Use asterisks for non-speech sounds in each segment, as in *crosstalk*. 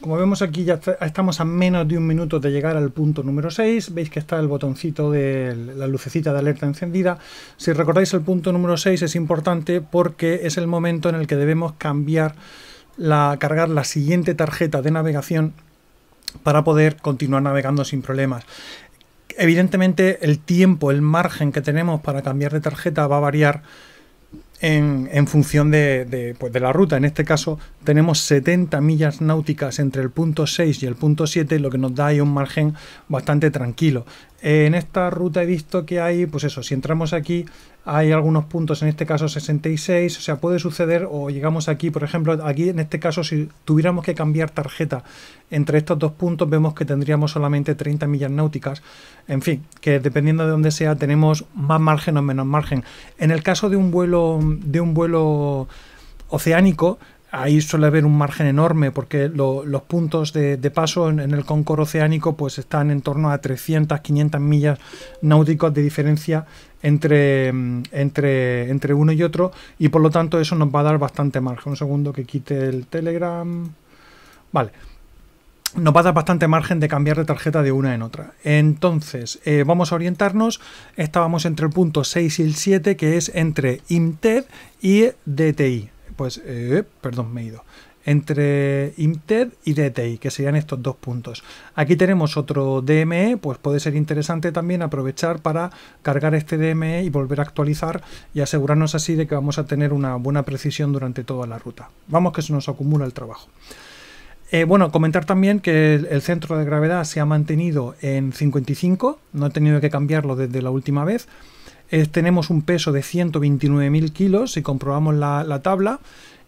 Como vemos aquí ya estamos a menos de un minuto de llegar al punto número 6, veis que está el botoncito de la lucecita de alerta encendida. Si recordáis el punto número 6 es importante porque es el momento en el que debemos cambiar la, cargar la siguiente tarjeta de navegación para poder continuar navegando sin problemas. Evidentemente el tiempo, el margen que tenemos para cambiar de tarjeta va a variar en, función de, pues, de, la ruta. En este caso tenemos 70 millas náuticas entre el punto 6 y el punto 7, lo que nos da ahí un margen bastante tranquilo. En esta ruta he visto que hay, pues eso, si entramos aquí hay algunos puntos, en este caso 66, o sea, puede suceder o llegamos aquí, por ejemplo, aquí en este caso si tuviéramos que cambiar tarjeta entre estos dos puntos vemos que tendríamos solamente 30 millas náuticas, en fin, que dependiendo de dónde sea tenemos más margen o menos margen. En el caso de un vuelo de un vuelo oceánico ahí suele haber un margen enorme porque los puntos de, paso en, el Concor oceánico pues están en torno a 300, 500 millas náuticos de diferencia entre, entre, uno y otro y por lo tanto eso nos va a dar bastante margen. Un segundo que quite el Telegram. Vale. Nos va a dar bastante margen de cambiar de tarjeta de una en otra. Entonces, eh, vamos a orientarnos. Estábamos entre el punto 6 y el 7, que es entre IMTED y DTI. Pues, eh, perdón, me he ido entre IMTED y DTI, que serían estos dos puntos. Aquí tenemos otro DME, pues puede ser interesante también aprovechar para cargar este DME y volver a actualizar y asegurarnos así de que vamos a tener una buena precisión durante toda la ruta. Vamos que se nos acumula el trabajo. Eh, bueno, comentar también que el, centro de gravedad se ha mantenido en 55, no he tenido que cambiarlo desde la última vez. Eh, tenemos un peso de 129.000 kilos si comprobamos la tabla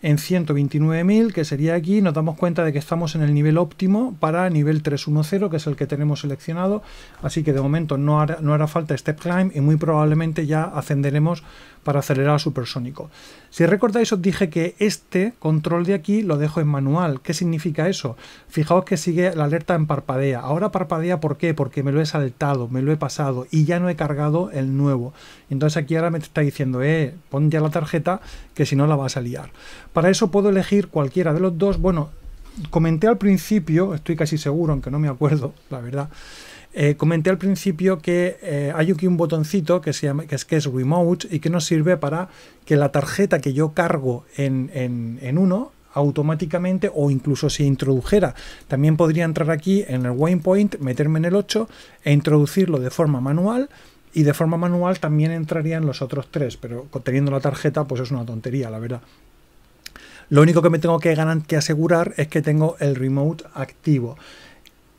en 129.000, que sería aquí, nos damos cuenta de que estamos en el nivel óptimo para nivel 310, que es el que tenemos seleccionado, así que de momento no hará, falta step climb y muy probablemente ya ascenderemos para acelerar a supersónico. Si recordáis os dije que este control de aquí lo dejo en manual. ¿Qué significa eso? Fijaos que sigue la alerta en parpadea. Ahora parpadea ¿por qué? Porque me lo he saltado, me lo he pasado y ya no he cargado el nuevo. Entonces aquí ahora me está diciendo, eh, pon ya la tarjeta que si no la vas a liar. Para eso puedo elegir cualquiera de los dos. Bueno, comenté al principio, estoy casi seguro, aunque no me acuerdo, la verdad, eh, comenté al principio que eh, hay aquí un botoncito que, se es, Remote y que nos sirve para que la tarjeta que yo cargo en, en, uno automáticamente o incluso si introdujera. También podría entrar aquí en el Waypoint, meterme en el 8 e introducirlo de forma manual y de forma manual también entrarían los otros tres, pero teniendo la tarjeta pues es una tontería, la verdad. Lo único que me tengo que, ganar, que asegurar es que tengo el remote activo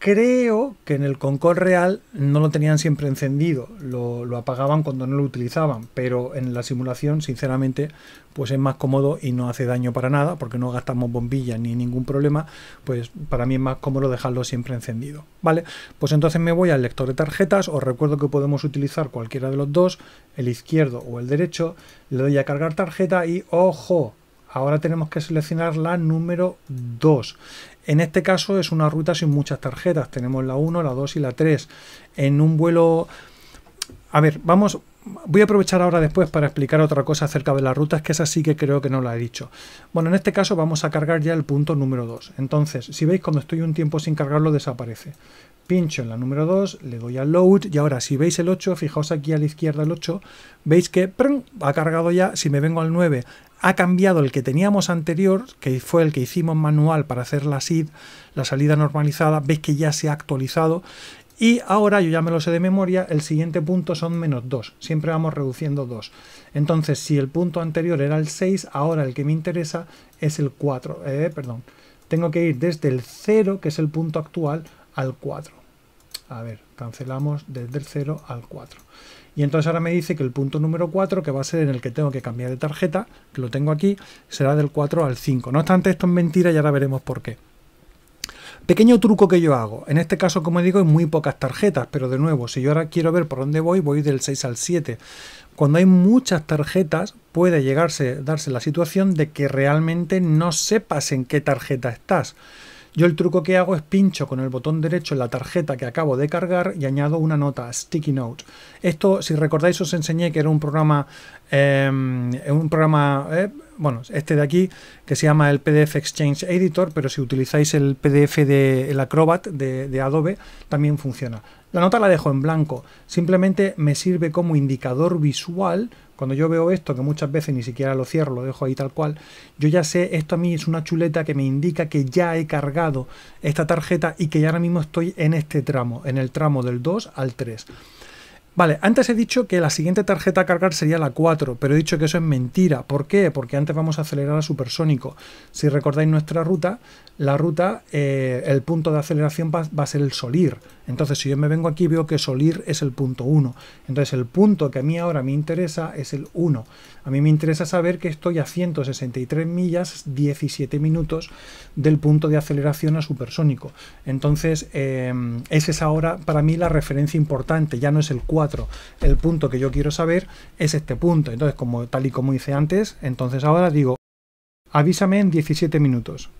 creo que en el Concord real no lo tenían siempre encendido, lo, apagaban cuando no lo utilizaban, pero en la simulación, sinceramente, pues es más cómodo y no hace daño para nada, porque no gastamos bombillas ni ningún problema, pues para mí es más cómodo dejarlo siempre encendido. Vale, pues entonces me voy al lector de tarjetas, os recuerdo que podemos utilizar cualquiera de los dos, el izquierdo o el derecho, le doy a cargar tarjeta y ¡ojo! Ahora tenemos que seleccionar la número 2. En este caso es una ruta sin muchas tarjetas. Tenemos la 1, la 2 y la 3. En un vuelo... A ver, vamos... Voy a aprovechar ahora después para explicar otra cosa acerca de las rutas, que esa sí que creo que no la he dicho. Bueno, en este caso vamos a cargar ya el punto número 2. Entonces, si veis, cuando estoy un tiempo sin cargarlo desaparece. Pincho en la número 2, le doy a Load y ahora si veis el 8, fijaos aquí a la izquierda el 8, veis que ha cargado ya, si me vengo al 9 ha cambiado el que teníamos anterior, que fue el que hicimos manual para hacer la SID, la salida normalizada, Ves que ya se ha actualizado y ahora, yo ya me lo sé de memoria, el siguiente punto son menos 2. Siempre vamos reduciendo 2. Entonces, si el punto anterior era el 6, ahora el que me interesa es el 4. Eh, perdón. Tengo que ir desde el 0, que es el punto actual, al 4. A ver, cancelamos desde el 0 al 4. Y entonces ahora me dice que el punto número 4, que va a ser en el que tengo que cambiar de tarjeta, que lo tengo aquí, será del 4 al 5. No obstante, esto es mentira y ahora veremos por qué. Pequeño truco que yo hago. En este caso, como digo, hay muy pocas tarjetas, pero de nuevo, si yo ahora quiero ver por dónde voy, voy del 6 al 7. Cuando hay muchas tarjetas, puede llegarse, darse la situación de que realmente no sepas en qué tarjeta estás. Yo el truco que hago es pincho con el botón derecho en la tarjeta que acabo de cargar y añado una nota, sticky note. Esto, si recordáis, os enseñé que era un programa, em, eh, un programa, eh, bueno, este de aquí, que se llama el PDF Exchange Editor, pero si utilizáis el PDF de el Acrobat de Adobe, también funciona. La nota la dejo en blanco, simplemente me sirve como indicador visual cuando yo veo esto, que muchas veces ni siquiera lo cierro, lo dejo ahí tal cual, yo ya sé, esto a mí es una chuleta que me indica que ya he cargado esta tarjeta y que ya ahora mismo estoy en este tramo, en el tramo del 2 al 3. Vale, antes he dicho que la siguiente tarjeta a cargar sería la 4, pero he dicho que eso es mentira. ¿Por qué? Porque antes vamos a acelerar a supersónico. Si recordáis nuestra ruta, la ruta, eh, el punto de aceleración va, a ser el Solir. Entonces, si yo me vengo aquí, veo que Solir es el punto 1. Entonces, el punto que a mí ahora me interesa es el 1. A mí me interesa saber que estoy a 163 millas, 17 minutos del punto de aceleración a supersónico. Entonces, em, esa es ahora para mí la referencia importante. Ya no es el 4. El punto que yo quiero saber es este punto. Entonces, como tal y como hice antes, entonces ahora digo, avísame en 17 minutos.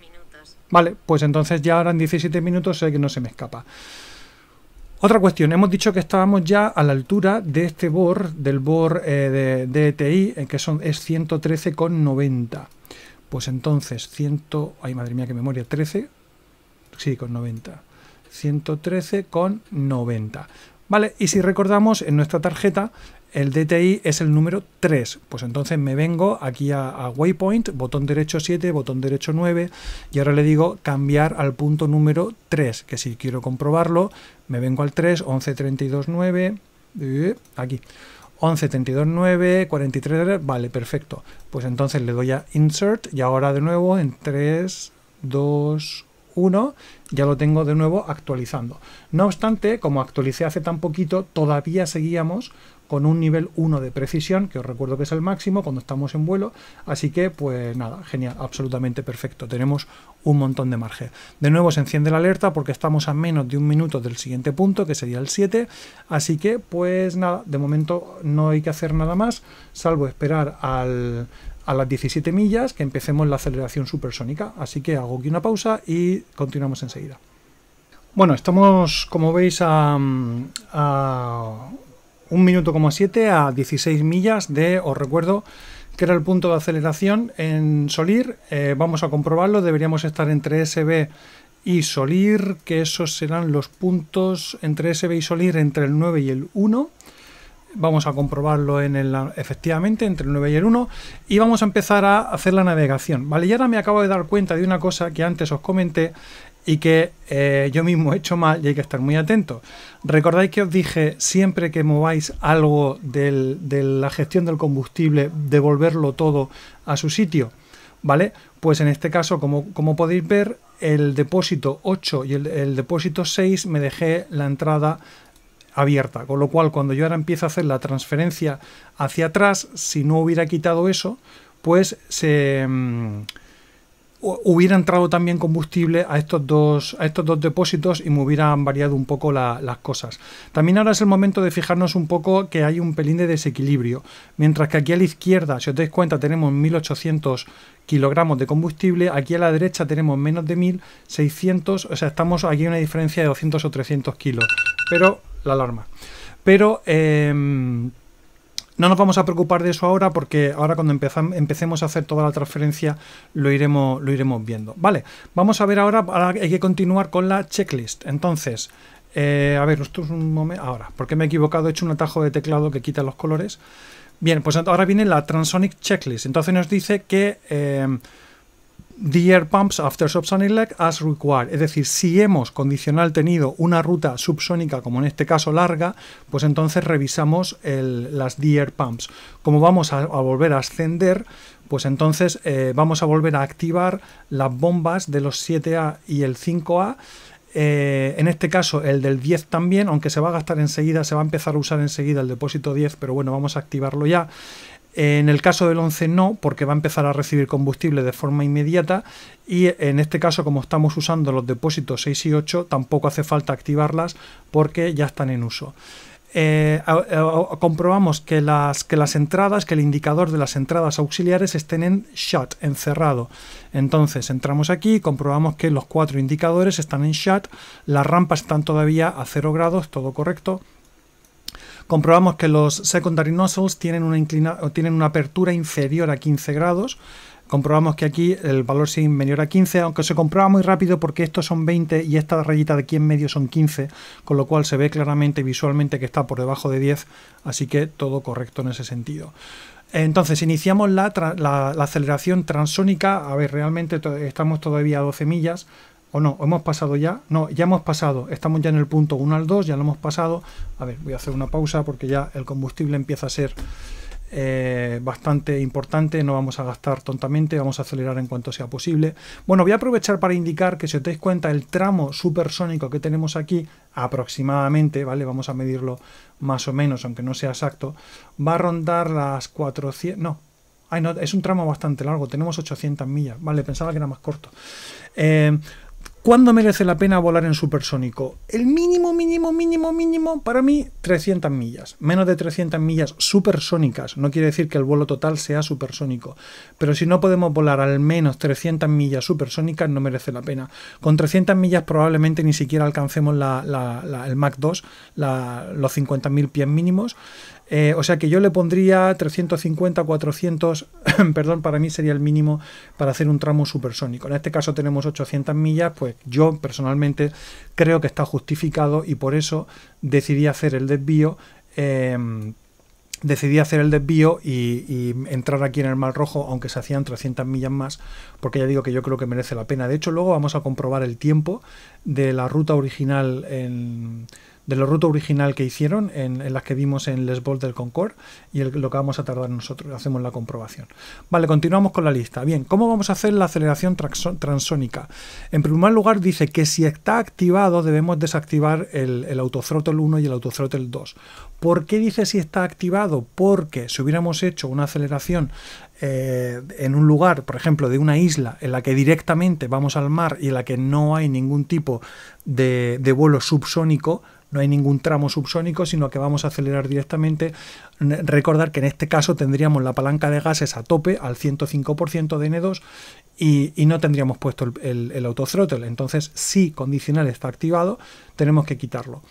minutos. Vale, pues entonces ya ahora en 17 minutos sé que no se me escapa. Otra cuestión, hemos dicho que estábamos ya a la altura de este BOR, del BOR eh, de DTI, e eh, que son, es 113,90. Pues entonces, 100, ay madre mía, qué memoria, 13, sí, con 90. 113,90. Vale, y si recordamos, en nuestra tarjeta el DTI es el número 3. Pues entonces me vengo aquí a, Waypoint, botón derecho 7, botón derecho 9, y ahora le digo cambiar al punto número 3, que si quiero comprobarlo, me vengo al 3, 11, 32, 9, aquí. 11, 32, 9, 43, vale, perfecto. Pues entonces le doy a Insert y ahora de nuevo en 3, 2, 1, ya lo tengo de nuevo actualizando. No obstante, como actualicé hace tan poquito, todavía seguíamos con un nivel 1 de precisión, que os recuerdo que es el máximo cuando estamos en vuelo. Así que, pues nada, genial, absolutamente perfecto. Tenemos un montón de margen. De nuevo se enciende la alerta porque estamos a menos de un minuto del siguiente punto, que sería el 7. Así que, pues nada, de momento no hay que hacer nada más, salvo esperar al, a las 17 millas que empecemos la aceleración supersónica. Así que hago aquí una pausa y continuamos enseguida. Bueno, estamos, como veis, a, a 1 minuto como 7 a 16 millas de, os recuerdo, que era el punto de aceleración en Solir. Eh, vamos a comprobarlo, deberíamos estar entre SB y Solir, que esos serán los puntos entre SB y Solir entre el 9 y el 1. Vamos a comprobarlo en el, efectivamente entre el 9 y el 1 y vamos a empezar a hacer la navegación. Vale, y ahora me acabo de dar cuenta de una cosa que antes os comenté y que eh, yo mismo he hecho mal y hay que estar muy atento. Recordáis que os dije siempre que mováis algo de la gestión del combustible, devolverlo todo a su sitio. ¿Vale? Pues en este caso, como, como podéis ver, el depósito 8 y el, depósito 6 me dejé la entrada abierta, con lo cual cuando yo ahora empiezo a hacer la transferencia hacia atrás, si no hubiera quitado eso, pues se... Mm, hubiera entrado también combustible a estos dos, a estos dos depósitos y me hubieran variado un poco las cosas. También ahora es el momento de fijarnos un poco que hay un pelín de desequilibrio. Mientras que aquí a la izquierda, si os dais cuenta, tenemos 1800 kilogramos de combustible, aquí a la derecha tenemos menos de 1600, o sea, estamos aquí en una diferencia de 200 o 300 kilos. Pero la alarma. Pero... Em, no nos vamos a preocupar de eso ahora porque ahora cuando empecemos a hacer toda la transferencia lo iremos, lo iremos viendo. Vale, vamos a ver ahora, hay que continuar con la checklist. Entonces, eh, a ver, esto es un momento. Ahora, porque me he equivocado, he hecho un atajo de teclado que quita los colores. Bien, pues ahora viene la Transonic Checklist. Entonces nos dice que eh, the air pumps after subsonic leg as required. Es decir, si hemos condicional tenido una ruta subsónica, como en este caso larga, pues entonces revisamos las the air pumps. Como vamos a, volver a ascender, pues entonces eh, vamos a volver a activar las bombas de los 7A y el 5A. Eh, en este caso el del 10 también, aunque se va a gastar enseguida, se va a empezar a usar enseguida el depósito 10, pero bueno, vamos a activarlo ya. En el caso del 11 no, porque va a empezar a recibir combustible de forma inmediata y en este caso como estamos usando los depósitos 6 y 8 tampoco hace falta activarlas porque ya están en uso. Eh, comprobamos que las, que las entradas, que el indicador de las entradas auxiliares estén en shut, encerrado. Entonces entramos aquí, comprobamos que los cuatro indicadores están en shut, las rampas están todavía a 0 grados, todo correcto comprobamos que los secondary nozzles tienen una, tienen una apertura inferior a 15 grados, comprobamos que aquí el valor es inferior a 15, aunque se comprueba muy rápido porque estos son 20 y esta rayita de aquí en medio son 15, con lo cual se ve claramente visualmente que está por debajo de 10, así que todo correcto en ese sentido. Entonces iniciamos la, aceleración transónica, a ver, realmente estamos todavía a 12 millas, o no, hemos pasado ya, no, ya hemos pasado, estamos ya en el punto 1 al 2, ya lo hemos pasado, a ver, voy a hacer una pausa porque ya el combustible empieza a ser eh, bastante importante, no vamos a gastar tontamente, vamos a acelerar en cuanto sea posible. Bueno, voy a aprovechar para indicar que si os dais cuenta el tramo supersónico que tenemos aquí, aproximadamente, ¿vale? Vamos a medirlo más o menos, aunque no sea exacto, va a rondar las 400, no, no es un tramo bastante largo, tenemos 800 millas, ¿vale? Pensaba que era más corto. Eh, ¿Cuándo merece la pena volar en supersónico? El mínimo, mínimo, mínimo, mínimo, para mí, 300 millas. Menos de 300 millas supersónicas. No quiere decir que el vuelo total sea supersónico. Pero si no podemos volar al menos 300 millas supersónicas, no merece la pena. Con 300 millas probablemente ni siquiera alcancemos el Mach 2, los 50.000 pies mínimos. Eh, o sea que yo le pondría 350, 400, *clears throat* perdón, para mí sería el mínimo para hacer un tramo supersónico. En este caso tenemos 800 millas, pues yo personalmente creo que está justificado y por eso decidí hacer el desvío. Em, decidí hacer el desvío y, entrar aquí en el Mar Rojo, aunque se hacían 300 millas más, porque ya digo que yo creo que merece la pena. De hecho, luego vamos a comprobar el tiempo de la ruta original en de la ruta original que hicieron, en, las que vimos en Les Bolt del Concorde, y lo que vamos a tardar nosotros, hacemos la comprobación. Vale, continuamos con la lista. Bien, ¿cómo vamos a hacer la aceleración transónica? En primer lugar, dice que si está activado debemos desactivar el, el 1 y el autothrottle 2. ¿Por qué dice si está activado? Porque si hubiéramos hecho una aceleración eh, en un lugar, por ejemplo, de una isla en la que directamente vamos al mar y en la que no hay ningún tipo de vuelo subsónico, no hay ningún tramo subsónico, sino que vamos a acelerar directamente. Recordar que en este caso tendríamos la palanca de gases a tope, al 105% de N2, y, no tendríamos puesto el, el, autothrottle. Entonces, si condicional está activado, tenemos que quitarlo.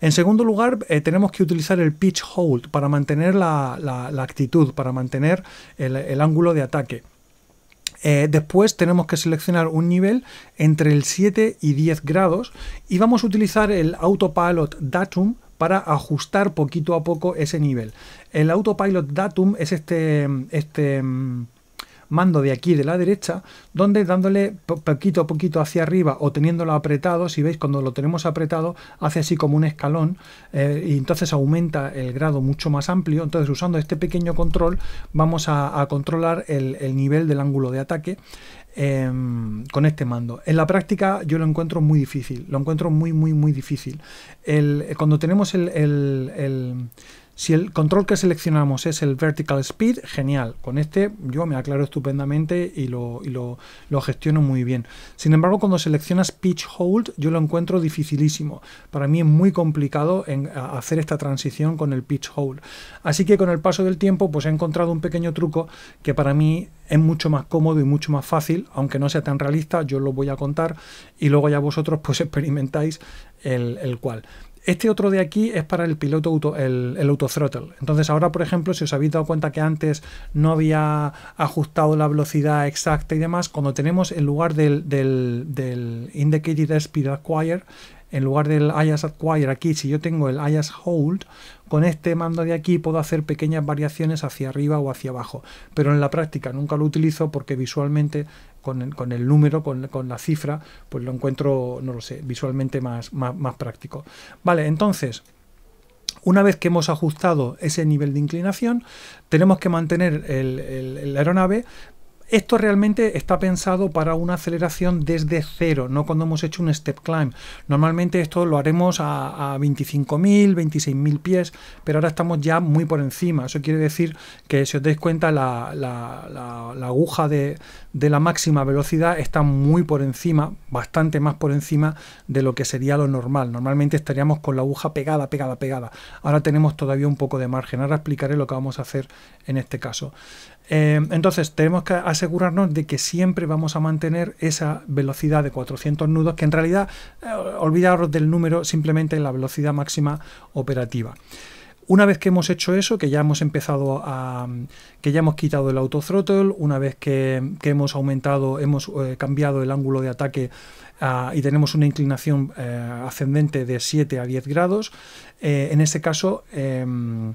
En segundo lugar, eh, tenemos que utilizar el pitch hold para mantener la, actitud, para mantener el ángulo de ataque. Eh, después tenemos que seleccionar un nivel entre el 7 y 10 grados y vamos a utilizar el Autopilot Datum para ajustar poquito a poco ese nivel. El Autopilot Datum es este, este mm, mando de aquí de la derecha, donde dándole poquito a poquito hacia arriba o teniéndolo apretado, si veis cuando lo tenemos apretado hace así como un escalón eh, y entonces aumenta el grado mucho más amplio, entonces usando este pequeño control vamos a, controlar el, nivel del ángulo de ataque em, con este mando. En la práctica yo lo encuentro muy difícil, lo encuentro muy, muy, muy difícil. cuando tenemos el si el control que seleccionamos es el vertical speed, genial. Con este yo me aclaro estupendamente y lo, gestiono muy bien. Sin embargo, cuando seleccionas pitch hold, yo lo encuentro dificilísimo. Para mí es muy complicado en hacer esta transición con el pitch hold. Así que con el paso del tiempo, pues he encontrado un pequeño truco que para mí es mucho más cómodo y mucho más fácil, aunque no sea tan realista, yo lo voy a contar y luego ya vosotros pues *laughs* experimentáis el cual. Este otro de aquí es para el piloto auto, el, auto autothrottle. Entonces ahora, por ejemplo, si os habéis dado cuenta que antes no había ajustado la velocidad exacta y demás, cuando tenemos en lugar del, del indicated speed acquire, en lugar del IAS acquire aquí, si yo tengo el IAS hold, con este mando de aquí puedo hacer pequeñas variaciones hacia arriba o hacia abajo, pero en la práctica nunca lo utilizo porque visualmente con el, número, con, la cifra, pues lo encuentro, no lo sé, visualmente más, práctico. Vale, entonces... Una vez que hemos ajustado ese nivel de inclinación, tenemos que mantener el, el, la aeronave, esto realmente está pensado para una aceleración desde cero, no cuando hemos hecho un step climb. Normalmente esto lo haremos a, 25.000, 26.000 pies, pero ahora estamos ya muy por encima. Eso quiere decir que si os dais cuenta la, aguja de la máxima velocidad está muy por encima, bastante más por encima de lo que sería lo normal. Normalmente estaríamos con la aguja pegada, pegada, pegada. Ahora tenemos todavía un poco de margen. Ahora explicaré lo que vamos a hacer en este caso. Em, entonces tenemos que asegurarnos de que siempre vamos a mantener esa velocidad de 400 nudos, que en realidad eh, olvidaros del número, simplemente la velocidad máxima operativa. Una vez que hemos hecho eso, que ya hemos empezado a. que ya hemos quitado el autothrottle, una vez que, hemos aumentado, hemos eh, cambiado el ángulo de ataque ah, y tenemos una inclinación eh, ascendente de 7 a 10 grados, en ese caso. Em,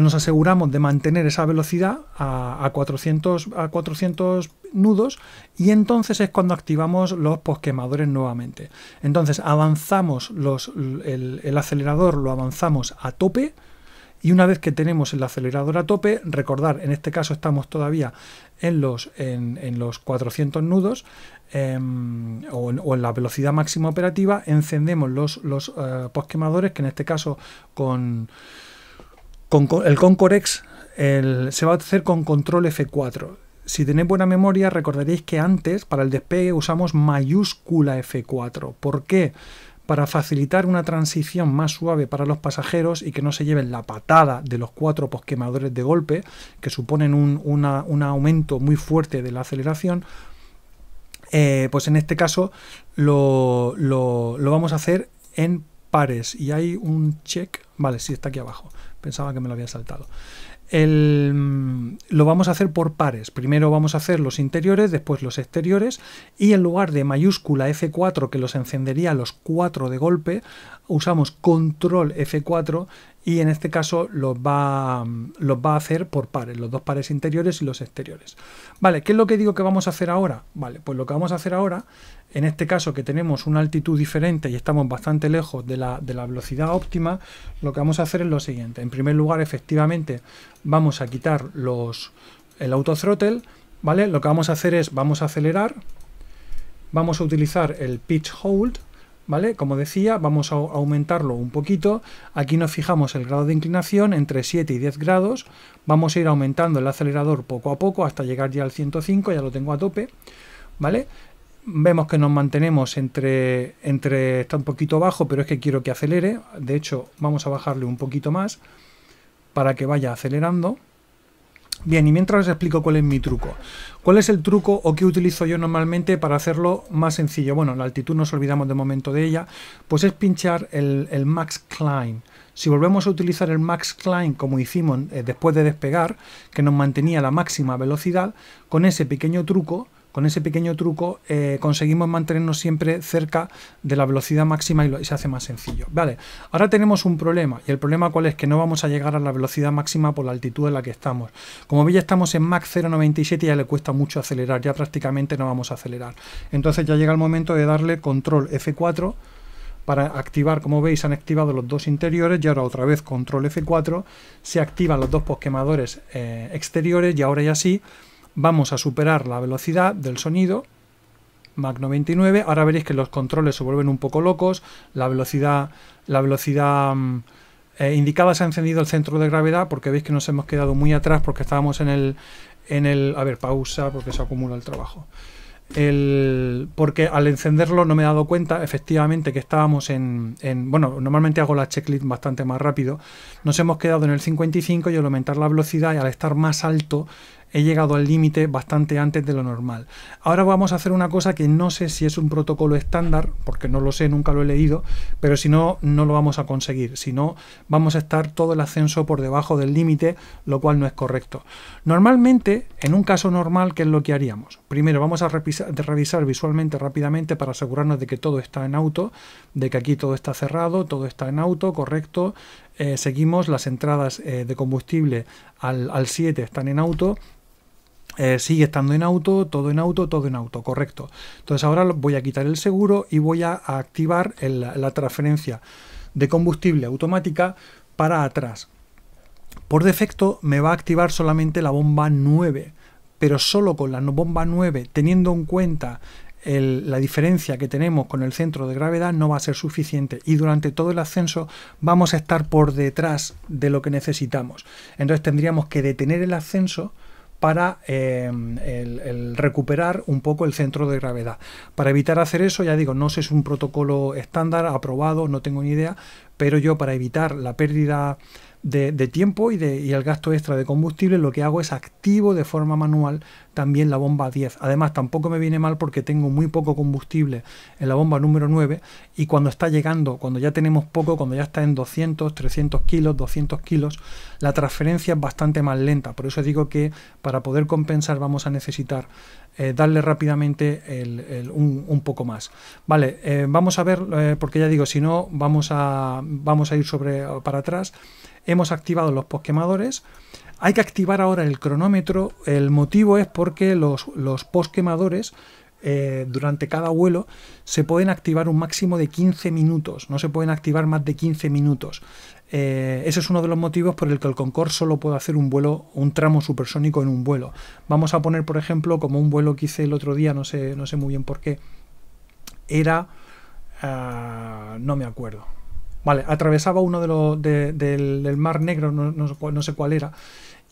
nos aseguramos de mantener esa velocidad a, 400, a 400 nudos y entonces es cuando activamos los posquemadores nuevamente. Entonces avanzamos los, el, acelerador, lo avanzamos a tope, y una vez que tenemos el acelerador a tope, recordar, en este caso estamos todavía en los, en, los 400 nudos em, o, en, la velocidad máxima operativa, encendemos los, los eh, posquemadores, que en este caso con, el Concorex se va a hacer con control F4. Si tenéis buena memoria, recordaréis que antes para el despegue usamos mayúscula F4. ¿Por qué? Para facilitar una transición más suave para los pasajeros y que no se lleven la patada de los cuatro posquemadores de golpe, que suponen un, aumento muy fuerte de la aceleración, eh, pues en este caso lo, lo vamos a hacer en pares. Y hay un check, vale, sí, está aquí abajo Pensaba que me lo había saltado. Mm, lo vamos a hacer por pares. Primero vamos a hacer los interiores, después los exteriores y en lugar de mayúscula F4 que los encendería los cuatro de golpe, usamos control F4 y en este caso los va, mm, los va a hacer por pares, los dos pares interiores y los exteriores. Vale, ¿qué es lo que digo que vamos a hacer ahora? Vale, pues lo que vamos a hacer ahora en este caso que tenemos una altitud diferente y estamos bastante lejos de la, de la velocidad óptima, lo que vamos a hacer es lo siguiente. En primer lugar, efectivamente, vamos a quitar los, el autothrottle, ¿vale? Lo que vamos a hacer es, vamos a acelerar, vamos a utilizar el pitch hold, ¿vale? Como decía, vamos a aumentarlo un poquito. Aquí nos fijamos el grado de inclinación entre 7 y 10 grados. Vamos a ir aumentando el acelerador poco a poco hasta llegar ya al 105, ya lo tengo a tope, ¿vale? vemos que nos mantenemos entre, entre está un poquito bajo, pero es que quiero que acelere. De hecho, vamos a bajarle un poquito más para que vaya acelerando. Bien, y mientras os explico cuál es mi truco. ¿Cuál es el truco o qué utilizo yo normalmente para hacerlo más sencillo? Bueno, la altitud nos olvidamos de momento de ella. Pues es pinchar el, el Max Climb. Si volvemos a utilizar el Max Climb como hicimos eh, después de despegar, que nos mantenía la máxima velocidad, con ese pequeño truco con ese pequeño truco eh, conseguimos mantenernos siempre cerca de la velocidad máxima y, se hace más sencillo. Vale, ahora tenemos un problema. ¿Y el problema cuál es? Que no vamos a llegar a la velocidad máxima por la altitud en la que estamos. Como veis ya estamos en Mach 0.97 y ya le cuesta mucho acelerar. Ya prácticamente no vamos a acelerar. Entonces ya llega el momento de darle control F4 para activar, como veis han activado los dos interiores y ahora otra vez control F4 se activan los dos posquemadores eh, exteriores y ahora ya sí vamos a superar la velocidad del sonido, MAC 99. Ahora veréis que los controles se vuelven un poco locos, la velocidad, la velocidad mm, eh, indicada se ha encendido el centro de gravedad porque veis que nos hemos quedado muy atrás porque estábamos en el, en el a ver, pausa porque se acumula el trabajo. El, porque al encenderlo no me he dado cuenta efectivamente que estábamos en, en, bueno normalmente hago la checklist bastante más rápido nos hemos quedado en el 55 y al aumentar la velocidad y al estar más alto he llegado al límite bastante antes de lo normal. Ahora vamos a hacer una cosa que no sé si es un protocolo estándar, porque no lo sé, nunca lo he leído, pero si no, no lo vamos a conseguir. Si no, vamos a estar todo el ascenso por debajo del límite, lo cual no es correcto. Normalmente, en un caso normal, ¿qué es lo que haríamos? Primero vamos a revisar visualmente rápidamente para asegurarnos de que todo está en auto, de que aquí todo está cerrado, todo está en auto, correcto. Eh, seguimos, las entradas eh, de combustible al, al 7 están en auto, eh, sigue estando en auto, todo en auto, todo en auto, correcto. Entonces ahora voy a quitar el seguro y voy a activar la transferencia de combustible automática para atrás. Por defecto me va a activar solamente la bomba 9, pero solo con la bomba 9, teniendo en cuenta la diferencia que tenemos con el centro de gravedad, no va a ser suficiente y durante todo el ascenso vamos a estar por detrás de lo que necesitamos. Entonces tendríamos que detener el ascenso para em, recuperar un poco el centro de gravedad. Para evitar hacer eso, ya digo, no sé si es un protocolo estándar, aprobado, no tengo ni idea, pero yo para evitar la pérdida de, tiempo y, de, y el gasto extra de combustible, lo que hago es activo de forma manual también la bomba 10. Además, tampoco me viene mal porque tengo muy poco combustible en la bomba número 9 y cuando está llegando, cuando ya tenemos poco, cuando ya está en 200, 300 kilos, 200 kilos, la transferencia es bastante más lenta. Por eso digo que para poder compensar vamos a necesitar eh, darle rápidamente el, un, poco más. Vale, eh, vamos a ver, eh, porque ya digo, si no, vamos a, vamos a ir sobre para atrás hemos activado los posquemadores. Hay que activar ahora el cronómetro. El motivo es porque los, los posquemadores eh, durante cada vuelo se pueden activar un máximo de 15 minutos. No se pueden activar más de 15 minutos. Eh, ese es uno de los motivos por el que el Concorde solo puede hacer un vuelo, un tramo supersónico en un vuelo. Vamos a poner, por ejemplo, como un vuelo que hice el otro día, no sé, no sé muy bien por qué. Era. Ah, no me acuerdo. Vale, atravesaba uno de los del, Mar Negro, no, no, sé cuál era,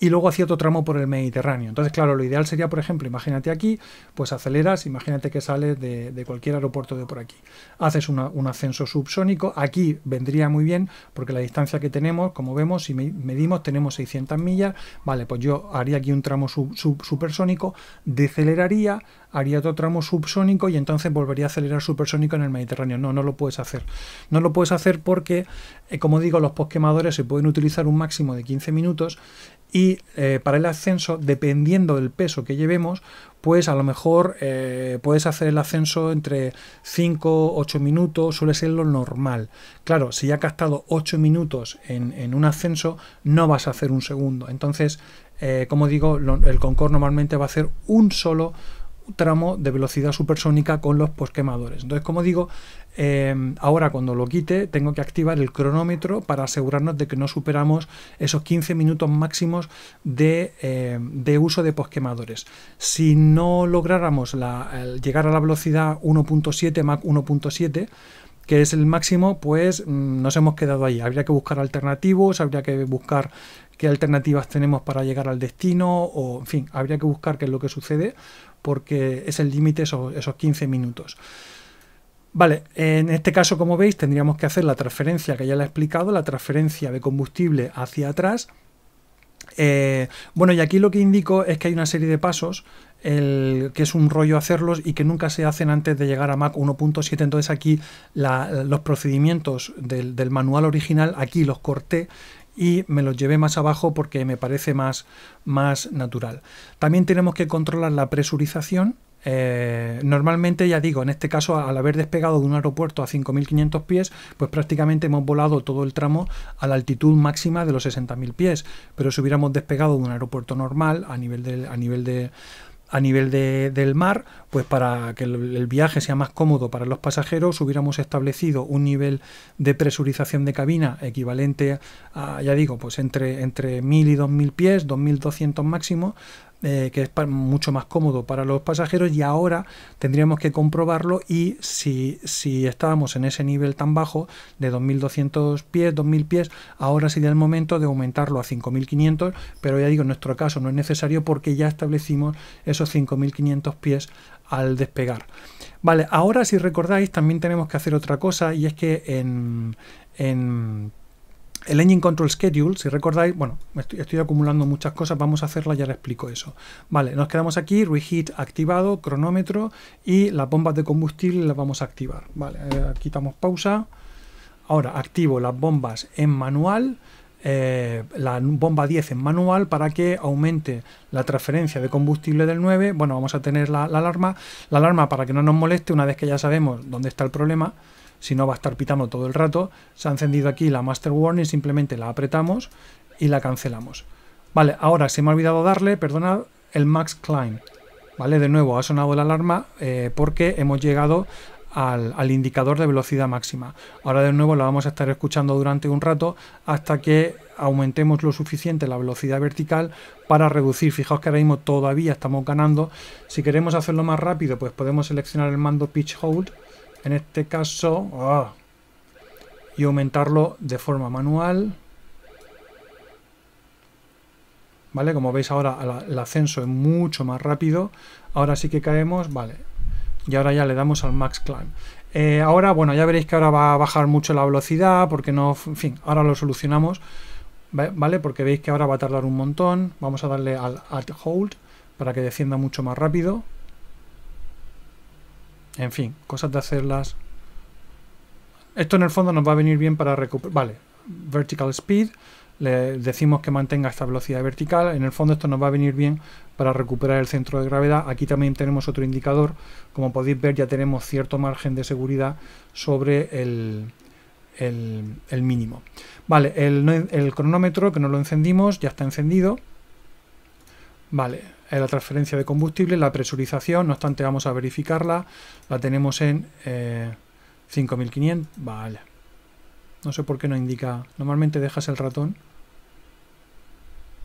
y luego hacia otro tramo por el Mediterráneo. Entonces, claro, lo ideal sería, por ejemplo, imagínate aquí, pues aceleras, imagínate que sales de, cualquier aeropuerto de por aquí. Haces un ascenso subsónico, aquí vendría muy bien porque la distancia que tenemos, como vemos, si medimos, tenemos 600 millas, vale, pues yo haría aquí un tramo supersónico, deceleraría, haría otro tramo subsónico y entonces volvería a acelerar supersónico en el Mediterráneo. No, no lo puedes hacer. No lo puedes hacer porque, eh, como digo, los posquemadores se pueden utilizar un máximo de 15 minutos y eh, para el ascenso, dependiendo del peso que llevemos, pues a lo mejor eh, puedes hacer el ascenso entre 5, 8 minutos, suele ser lo normal. Claro, si ya has gastado 8 minutos en, un ascenso, no vas a hacer un segundo. Entonces, eh, como digo, el Concord normalmente va a hacer un solo tramo de velocidad supersónica con los posquemadores. Entonces, como digo, eh, ahora cuando lo quite tengo que activar el cronómetro para asegurarnos de que no superamos esos 15 minutos máximos eh, de, uso de posquemadores. Si no lográramos llegar a la velocidad 1.7, Mach 1.7, que es el máximo, pues mm, nos hemos quedado ahí. Habría que buscar alternativos, habría que buscar qué alternativas tenemos para llegar al destino, o en fin, habría que buscar qué es lo que sucede, porque es el límite esos, 15 minutos. Vale, en este caso, como veis, tendríamos que hacer la transferencia que ya le he explicado, la transferencia de combustible hacia atrás. Eh, bueno, y aquí lo que indico es que hay una serie de pasos, el, que es un rollo hacerlos y que nunca se hacen antes de llegar a Mac 1.7. Entonces aquí los procedimientos del, del, manual original, aquí los corté y me los llevé más abajo porque me parece más, más natural. También tenemos que controlar la presurización. Eh, normalmente, ya digo, en este caso, al haber despegado de un aeropuerto a 5.500 pies, pues prácticamente hemos volado todo el tramo a la altitud máxima de los 60.000 pies. Pero si hubiéramos despegado de un aeropuerto normal, a nivel a nivel de, a nivel del mar, pues para que el, viaje sea más cómodo para los pasajeros, hubiéramos establecido un nivel de presurización de cabina equivalente a, ya digo, pues entre, entre 1000 y 2000 pies, 2200 máximo, eh, que es mucho más cómodo para los pasajeros y ahora tendríamos que comprobarlo y si, si estábamos en ese nivel tan bajo de 2.200 pies, 2.000 pies, ahora sería el momento de aumentarlo a 5.500, pero ya digo, en nuestro caso no es necesario porque ya establecimos esos 5.500 pies al despegar. Vale, ahora si recordáis también tenemos que hacer otra cosa y es que en, en el Engine Control Schedule, si recordáis, bueno, estoy, acumulando muchas cosas, vamos a hacerla, ya le explico eso. Vale, nos quedamos aquí, reheat activado, cronómetro y las bombas de combustible las vamos a activar. Vale, eh, quitamos pausa. Ahora activo las bombas en manual, eh, la bomba 10 en manual para que aumente la transferencia de combustible del 9. Bueno, vamos a tener la alarma, la alarma para que no nos moleste una vez que ya sabemos dónde está el problema si no va a estar pitando todo el rato, se ha encendido aquí la Master Warning, simplemente la apretamos y la cancelamos. Vale, ahora se me ha olvidado darle, perdonad, el Max Climb. Vale, de nuevo ha sonado la alarma eh, porque hemos llegado al, al, indicador de velocidad máxima. Ahora de nuevo la vamos a estar escuchando durante un rato hasta que aumentemos lo suficiente la velocidad vertical para reducir. Fijaos que ahora mismo todavía estamos ganando. Si queremos hacerlo más rápido, pues podemos seleccionar el mando pitch hold en este caso, ah, y aumentarlo de forma manual. ¿Vale? Como veis ahora el ascenso es mucho más rápido. Ahora sí que caemos, vale. Y ahora ya le damos al max climb. Eh, ahora, bueno, ya veréis que ahora va a bajar mucho la velocidad, porque no, en fin, ahora lo solucionamos, ¿vale? Porque veis que ahora va a tardar un montón. Vamos a darle al alt hold para que descienda mucho más rápido. En fin, cosas de hacerlas. Esto en el fondo nos va a venir bien para recuperar... Vale, vertical speed. Le decimos que mantenga esta velocidad vertical. En el fondo esto nos va a venir bien para recuperar el centro de gravedad. Aquí también tenemos otro indicador. Como podéis ver ya tenemos cierto margen de seguridad sobre el, mínimo. Vale, el, el cronómetro que no lo encendimos ya está encendido. Vale, la transferencia de combustible, la presurización, no obstante vamos a verificarla, la tenemos en 5500, eh, vale. No sé por qué no indica, normalmente dejas el ratón.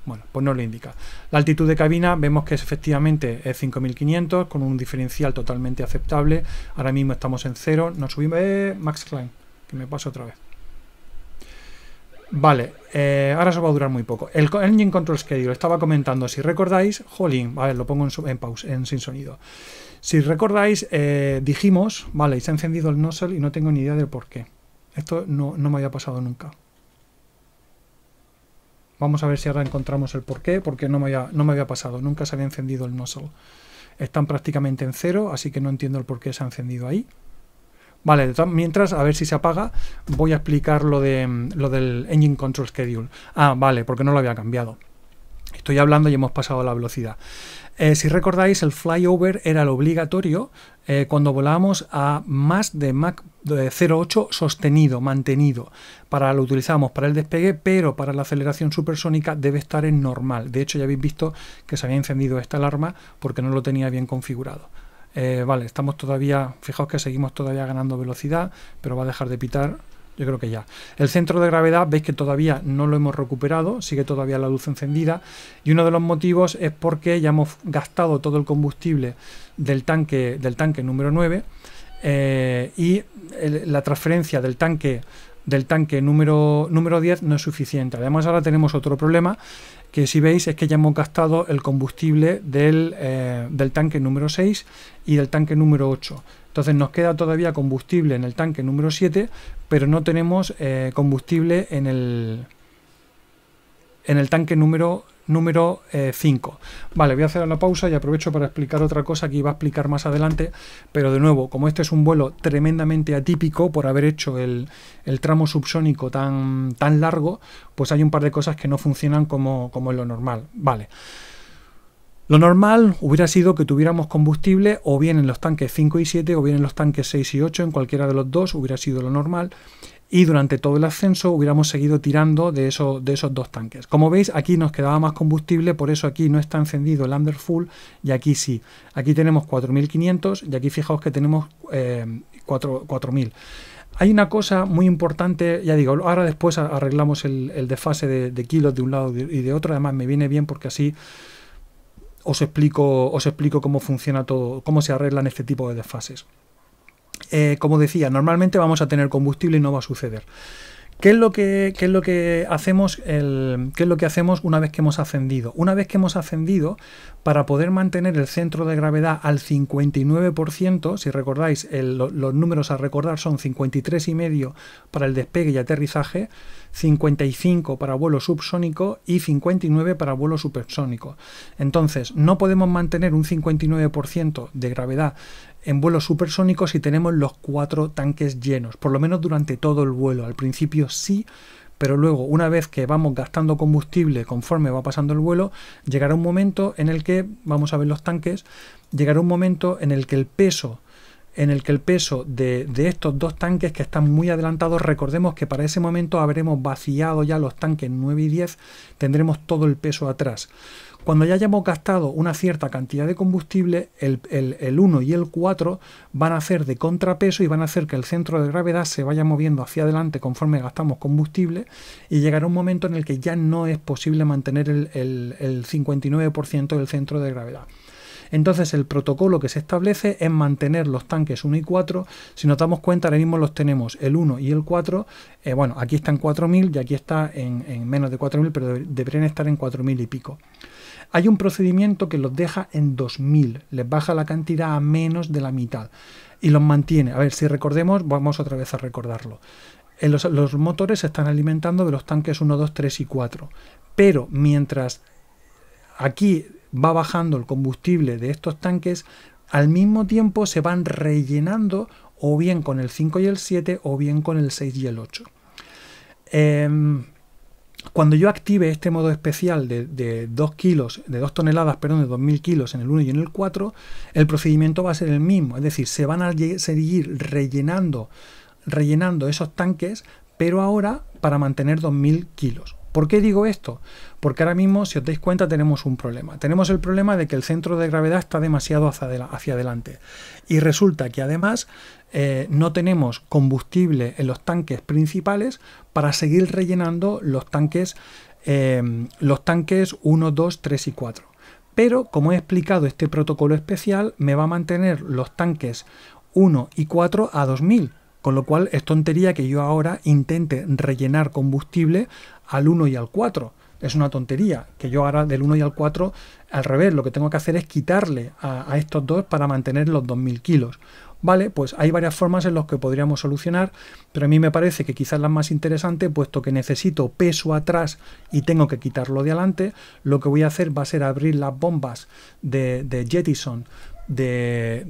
Bueno, pues no lo indica. La altitud de cabina vemos que es efectivamente es 5500 con un diferencial totalmente aceptable. Ahora mismo estamos en cero, nos subimos, eh, Max Klein, que me pasa otra vez. Vale, eh, ahora eso va a durar muy poco. El Engine Control Schedule, estaba comentando, si recordáis, jolín, a lo pongo en, en pause, en sin sonido. Si recordáis, eh, dijimos, vale, y se ha encendido el nozzle y no tengo ni idea del por qué. Esto no, me había pasado nunca. Vamos a ver si ahora encontramos el porqué, porque no me, había, no me había pasado, nunca se había encendido el nozzle. Están prácticamente en cero, así que no entiendo el por qué se ha encendido ahí. Vale, mientras, a ver si se apaga, voy a explicar lo, de, mm, lo del Engine Control Schedule. Ah, vale, porque no lo había cambiado. Estoy hablando y hemos pasado la velocidad. Eh, si recordáis, el flyover era el obligatorio eh, cuando volábamos a más de Mach 0,8 sostenido, mantenido. Para lo utilizábamos para el despegue, pero para la aceleración supersónica debe estar en normal. De hecho, ya habéis visto que se había encendido esta alarma porque no lo tenía bien configurado. Eh, vale, estamos todavía, fijaos que seguimos todavía ganando velocidad, pero va a dejar de pitar, yo creo que ya. El centro de gravedad, veis que todavía no lo hemos recuperado, sigue todavía la luz encendida, y uno de los motivos es porque ya hemos gastado todo el combustible del tanque, del tanque número 9, eh, y la transferencia del tanque del tanque número, número 10 no es suficiente. Además ahora tenemos otro problema que si veis es que ya hemos gastado el combustible del, eh, tanque número 6 y del tanque número 8. Entonces nos queda todavía combustible en el tanque número 7, pero no tenemos eh, combustible en el, en el tanque número número 5. Eh, vale, voy a hacer una pausa y aprovecho para explicar otra cosa que iba a explicar más adelante, pero de nuevo, como este es un vuelo tremendamente atípico por haber hecho el, tramo subsónico tan, tan largo, pues hay un par de cosas que no funcionan como, como es lo normal. Vale. Lo normal hubiera sido que tuviéramos combustible o bien en los tanques 5 y 7 o bien en los tanques 6 y 8, en cualquiera de los dos hubiera sido lo normal y durante todo el ascenso hubiéramos seguido tirando de, de esos dos tanques. Como veis, aquí nos quedaba más combustible, por eso aquí no está encendido el Underfull full y aquí sí. Aquí tenemos 4500 y aquí fijaos que tenemos 4000. Eh, Hay una cosa muy importante, ya digo, ahora después arreglamos el, desfase de, kilos de un lado y de otro, además me viene bien porque así os explico, os explico cómo funciona todo, cómo se arreglan este tipo de desfases. Eh, como decía, normalmente vamos a tener combustible y no va a suceder. ¿Qué es lo que, es lo que hacemos qué es lo que hacemos una vez que hemos ascendido? Una vez que hemos ascendido, para poder mantener el centro de gravedad al 59%, si recordáis, los números a recordar son 53,5 para el despegue y aterrizaje, 55 para vuelo subsónico y 59 para vuelo supersónico. Entonces, no podemos mantener un 59% de gravedad en vuelos supersónicos si tenemos los cuatro tanques llenos, por lo menos durante todo el vuelo. Al principio sí, pero luego una vez que vamos gastando combustible conforme va pasando el vuelo, llegará un momento en el que, vamos a ver los tanques, llegará un momento en el que el peso en el que el peso de, de, estos dos tanques que están muy adelantados, recordemos que para ese momento habremos vaciado ya los tanques 9 y 10, tendremos todo el peso atrás. Cuando ya hayamos gastado una cierta cantidad de combustible, el, 1 y el 4 van a hacer de contrapeso y van a hacer que el centro de gravedad se vaya moviendo hacia adelante conforme gastamos combustible y llegará un momento en el que ya no es posible mantener el, 59% del centro de gravedad. Entonces el protocolo que se establece es mantener los tanques 1 y 4. Si nos damos cuenta, ahora mismo los tenemos el 1 y el 4. Eh, bueno, aquí están 4.000 y aquí está en, en menos de 4.000, pero deberían estar en 4.000 y pico. Hay un procedimiento que los deja en 2000, les baja la cantidad a menos de la mitad y los mantiene. A ver, si recordemos, vamos otra vez a recordarlo. Eh, los, los motores se están alimentando de los tanques 1, 2, 3 y 4, pero mientras aquí va bajando el combustible de estos tanques, al mismo tiempo se van rellenando o bien con el 5 y el 7 o bien con el 6 y el 8. Eh, em, cuando yo active este modo especial de, 2 kilos, de 2 toneladas, perdón, de 2000 kilos en el 1 y en el 4, el procedimiento va a ser el mismo. Es decir, se van a seguir rellenando, rellenando esos tanques, pero ahora para mantener 2000 kilos. ¿Por qué digo esto? Porque ahora mismo, si os dais cuenta, tenemos un problema. Tenemos el problema de que el centro de gravedad está demasiado hacia adelante. Y resulta que además eh, no tenemos combustible en los tanques principales para seguir rellenando los tanques, eh, los tanques 1, 2, 3 y 4. Pero, como he explicado, este protocolo especial me va a mantener los tanques 1 y 4 a 2000. Con lo cual es tontería que yo ahora intente rellenar combustible al 1 y al 4 es una tontería, que yo ahora del 1 y al 4 al revés, lo que tengo que hacer es quitarle a, estos dos para mantener los 2.000 kilos. Vale, pues hay varias formas en las que podríamos solucionar, pero a mí me parece que quizás la más interesante, puesto que necesito peso atrás y tengo que quitarlo de adelante, lo que voy a hacer va a ser abrir las bombas de, Jettison de,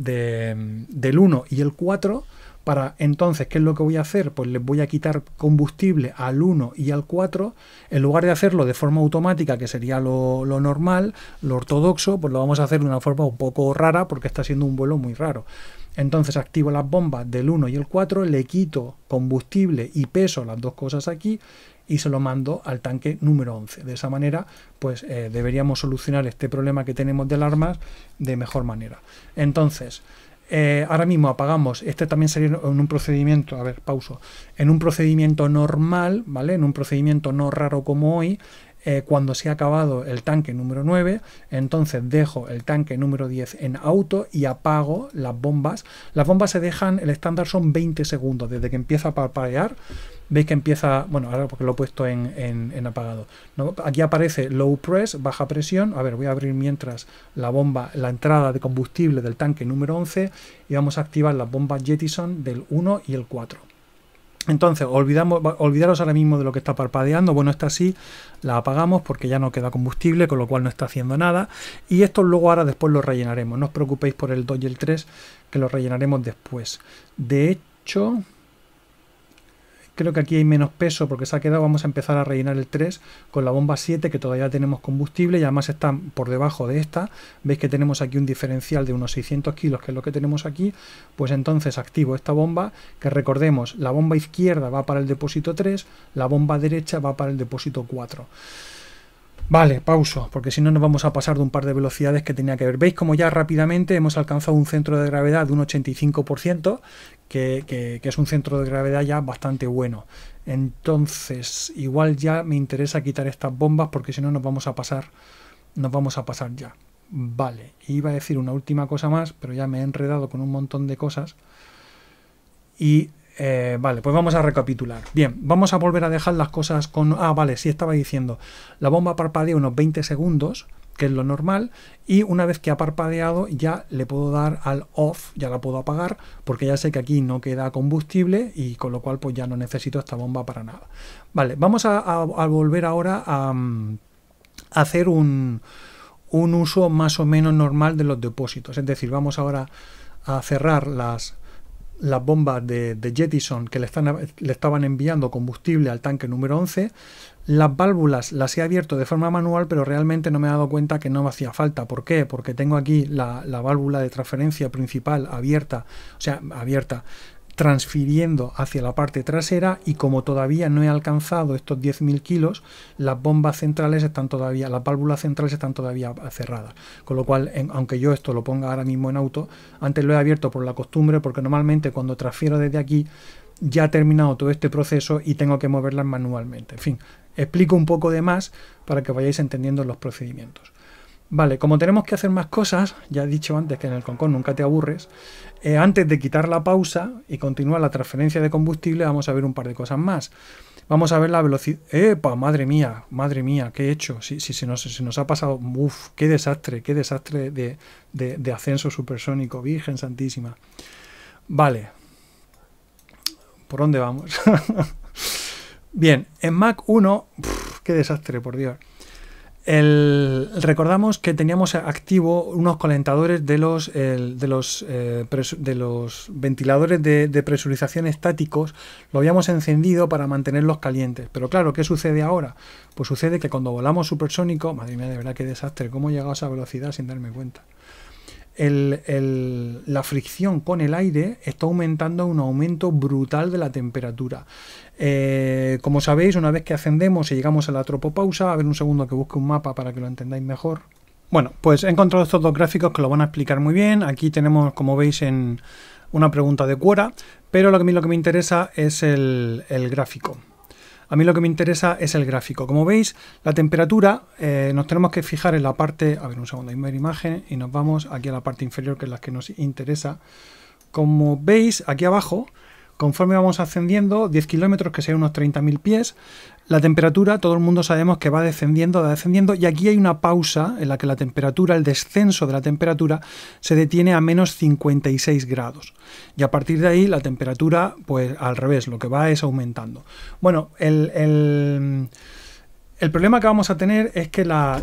del 1 y el 4 para entonces, ¿qué es lo que voy a hacer? Pues les voy a quitar combustible al 1 y al 4, en lugar de hacerlo de forma automática, que sería lo, normal, lo ortodoxo, pues lo vamos a hacer de una forma un poco rara porque está siendo un vuelo muy raro. Entonces activo las bombas del 1 y el 4, le quito combustible y peso, las dos cosas aquí, y se lo mando al tanque número 11. De esa manera, pues eh, deberíamos solucionar este problema que tenemos del armas de mejor manera. Entonces, eh, ahora mismo apagamos, este también sería en un procedimiento, a ver, pauso, en un procedimiento normal, ¿vale? En un procedimiento no raro como hoy, eh, cuando se ha acabado el tanque número 9, entonces dejo el tanque número 10 en auto y apago las bombas. Las bombas se dejan, el estándar son 20 segundos desde que empieza a parpadear veis que empieza, bueno, ahora porque lo he puesto en, en, apagado. Aquí aparece low press, baja presión. A ver, voy a abrir mientras la bomba, la entrada de combustible del tanque número 11 y vamos a activar las bombas Jettison del 1 y el 4. Entonces, olvidamos, olvidaros ahora mismo de lo que está parpadeando. Bueno, esta sí la apagamos porque ya no queda combustible, con lo cual no está haciendo nada. Y esto luego ahora después lo rellenaremos. No os preocupéis por el 2 y el 3, que lo rellenaremos después. De hecho, Creo que aquí hay menos peso porque se ha quedado. Vamos a empezar a rellenar el 3 con la bomba 7 que todavía tenemos combustible y además está por debajo de esta. Veis que tenemos aquí un diferencial de unos 600 kilos que es lo que tenemos aquí. Pues entonces activo esta bomba que recordemos la bomba izquierda va para el depósito 3, la bomba derecha va para el depósito 4. Vale, pauso, porque si no nos vamos a pasar de un par de velocidades que tenía que ver. Veis como ya rápidamente hemos alcanzado un centro de gravedad de un 85%, que, que es un centro de gravedad ya bastante bueno. Entonces, igual ya me interesa quitar estas bombas porque si no nos vamos a pasar, nos vamos a pasar ya. Vale, iba a decir una última cosa más, pero ya me he enredado con un montón de cosas. Y eh, vale, pues vamos a recapitular. Bien, vamos a volver a dejar las cosas con... Ah, vale, sí estaba diciendo. La bomba parpadea unos 20 segundos, que es lo normal, y una vez que ha parpadeado ya le puedo dar al off, ya la puedo apagar, porque ya sé que aquí no queda combustible y con lo cual pues ya no necesito esta bomba para nada. Vale, vamos a, volver ahora a, a mm, hacer un, un uso más o menos normal de los depósitos. Es decir, vamos ahora a cerrar las las bombas de, de Jettison que le, le, estaban enviando combustible al tanque número 11. Las válvulas las he abierto de forma manual, pero realmente no me he dado cuenta que no me hacía falta. ¿Por qué? Porque tengo aquí la, la válvula de transferencia principal abierta, o sea, abierta, transfiriendo hacia la parte trasera y como todavía no he alcanzado estos 10.000 kilos, las bombas centrales están todavía, las válvulas centrales están todavía cerradas. Con lo cual, aunque yo esto lo ponga ahora mismo en auto, antes lo he abierto por la costumbre porque normalmente cuando transfiero desde aquí ya ha terminado todo este proceso y tengo que moverlas manualmente. En fin, explico un poco de más para que vayáis entendiendo los procedimientos. Vale, como tenemos que hacer más cosas, ya he dicho antes que en el concón nunca te aburres, eh, antes de quitar la pausa y continuar la transferencia de combustible, vamos a ver un par de cosas más. Vamos a ver la velocidad. ¡Epa! Madre mía, madre mía, ¿qué he hecho? Si, si, nos, ha pasado. ¡Uf! ¡Qué desastre! ¡Qué desastre de, ascenso supersónico! Virgen Santísima. Vale. ¿Por dónde vamos? *laughs* Bien, en Mac 1. ¡Qué desastre, por Dios! recordamos que teníamos activo unos calentadores de los, eh, de los, ventiladores de, presurización estáticos, lo habíamos encendido para mantenerlos calientes. Pero claro, ¿qué sucede ahora? Pues sucede que cuando volamos supersónico, madre mía, de verdad qué desastre, ¿cómo he llegado a esa velocidad sin darme cuenta? la fricción con el aire está aumentando un aumento brutal de la temperatura. Eh, como sabéis, una vez que ascendemos y llegamos a la tropopausa, a ver un segundo que busque un mapa para que lo entendáis mejor. Bueno, pues he encontrado estos dos gráficos que lo van a explicar muy bien. Aquí tenemos, como veis, en una pregunta de cuora, pero lo que a mí lo que me interesa es el gráfico. A mí lo que me interesa es el gráfico. Como veis, la temperatura eh, nos tenemos que fijar en la parte, a ver un segundo, primera imagen y nos vamos aquí a la parte inferior que es la que nos interesa. Como veis, aquí abajo Conforme vamos ascendiendo, 10 kilómetros, que serían unos 30.000 pies, la temperatura, todo el mundo sabemos que va descendiendo, va descendiendo, y aquí hay una pausa en la que la temperatura, el descenso de la temperatura, se detiene a menos 56 grados. Y a partir de ahí la temperatura, pues al revés, lo que va es aumentando. Bueno, el el problema que vamos a tener es que la,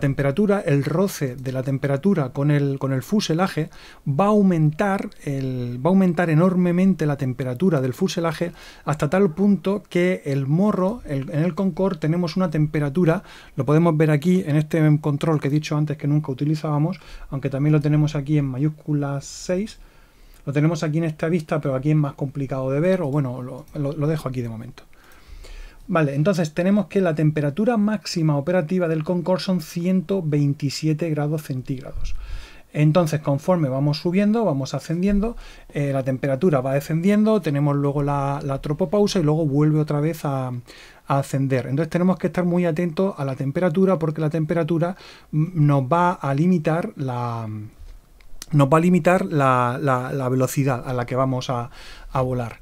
temperatura, el roce de la temperatura con el, fuselaje va a, aumentar va a aumentar enormemente la temperatura del fuselaje hasta tal punto que el morro, en el Concorde tenemos una temperatura, lo podemos ver aquí en este control que he dicho antes que nunca utilizábamos, aunque también lo tenemos aquí en mayúsculas 6, lo tenemos aquí en esta vista, pero aquí es más complicado de ver, o bueno, lo dejo aquí de momento. Vale, entonces tenemos que la temperatura máxima operativa del Concorde son 127 grados centígrados. Entonces, conforme vamos subiendo, vamos ascendiendo, eh, la temperatura va descendiendo, tenemos luego la, tropopausa y luego vuelve otra vez a, ascender. Entonces tenemos que estar muy atentos a la temperatura porque la temperatura mm, nos va a limitar la nos va a limitar velocidad a la que vamos a volar.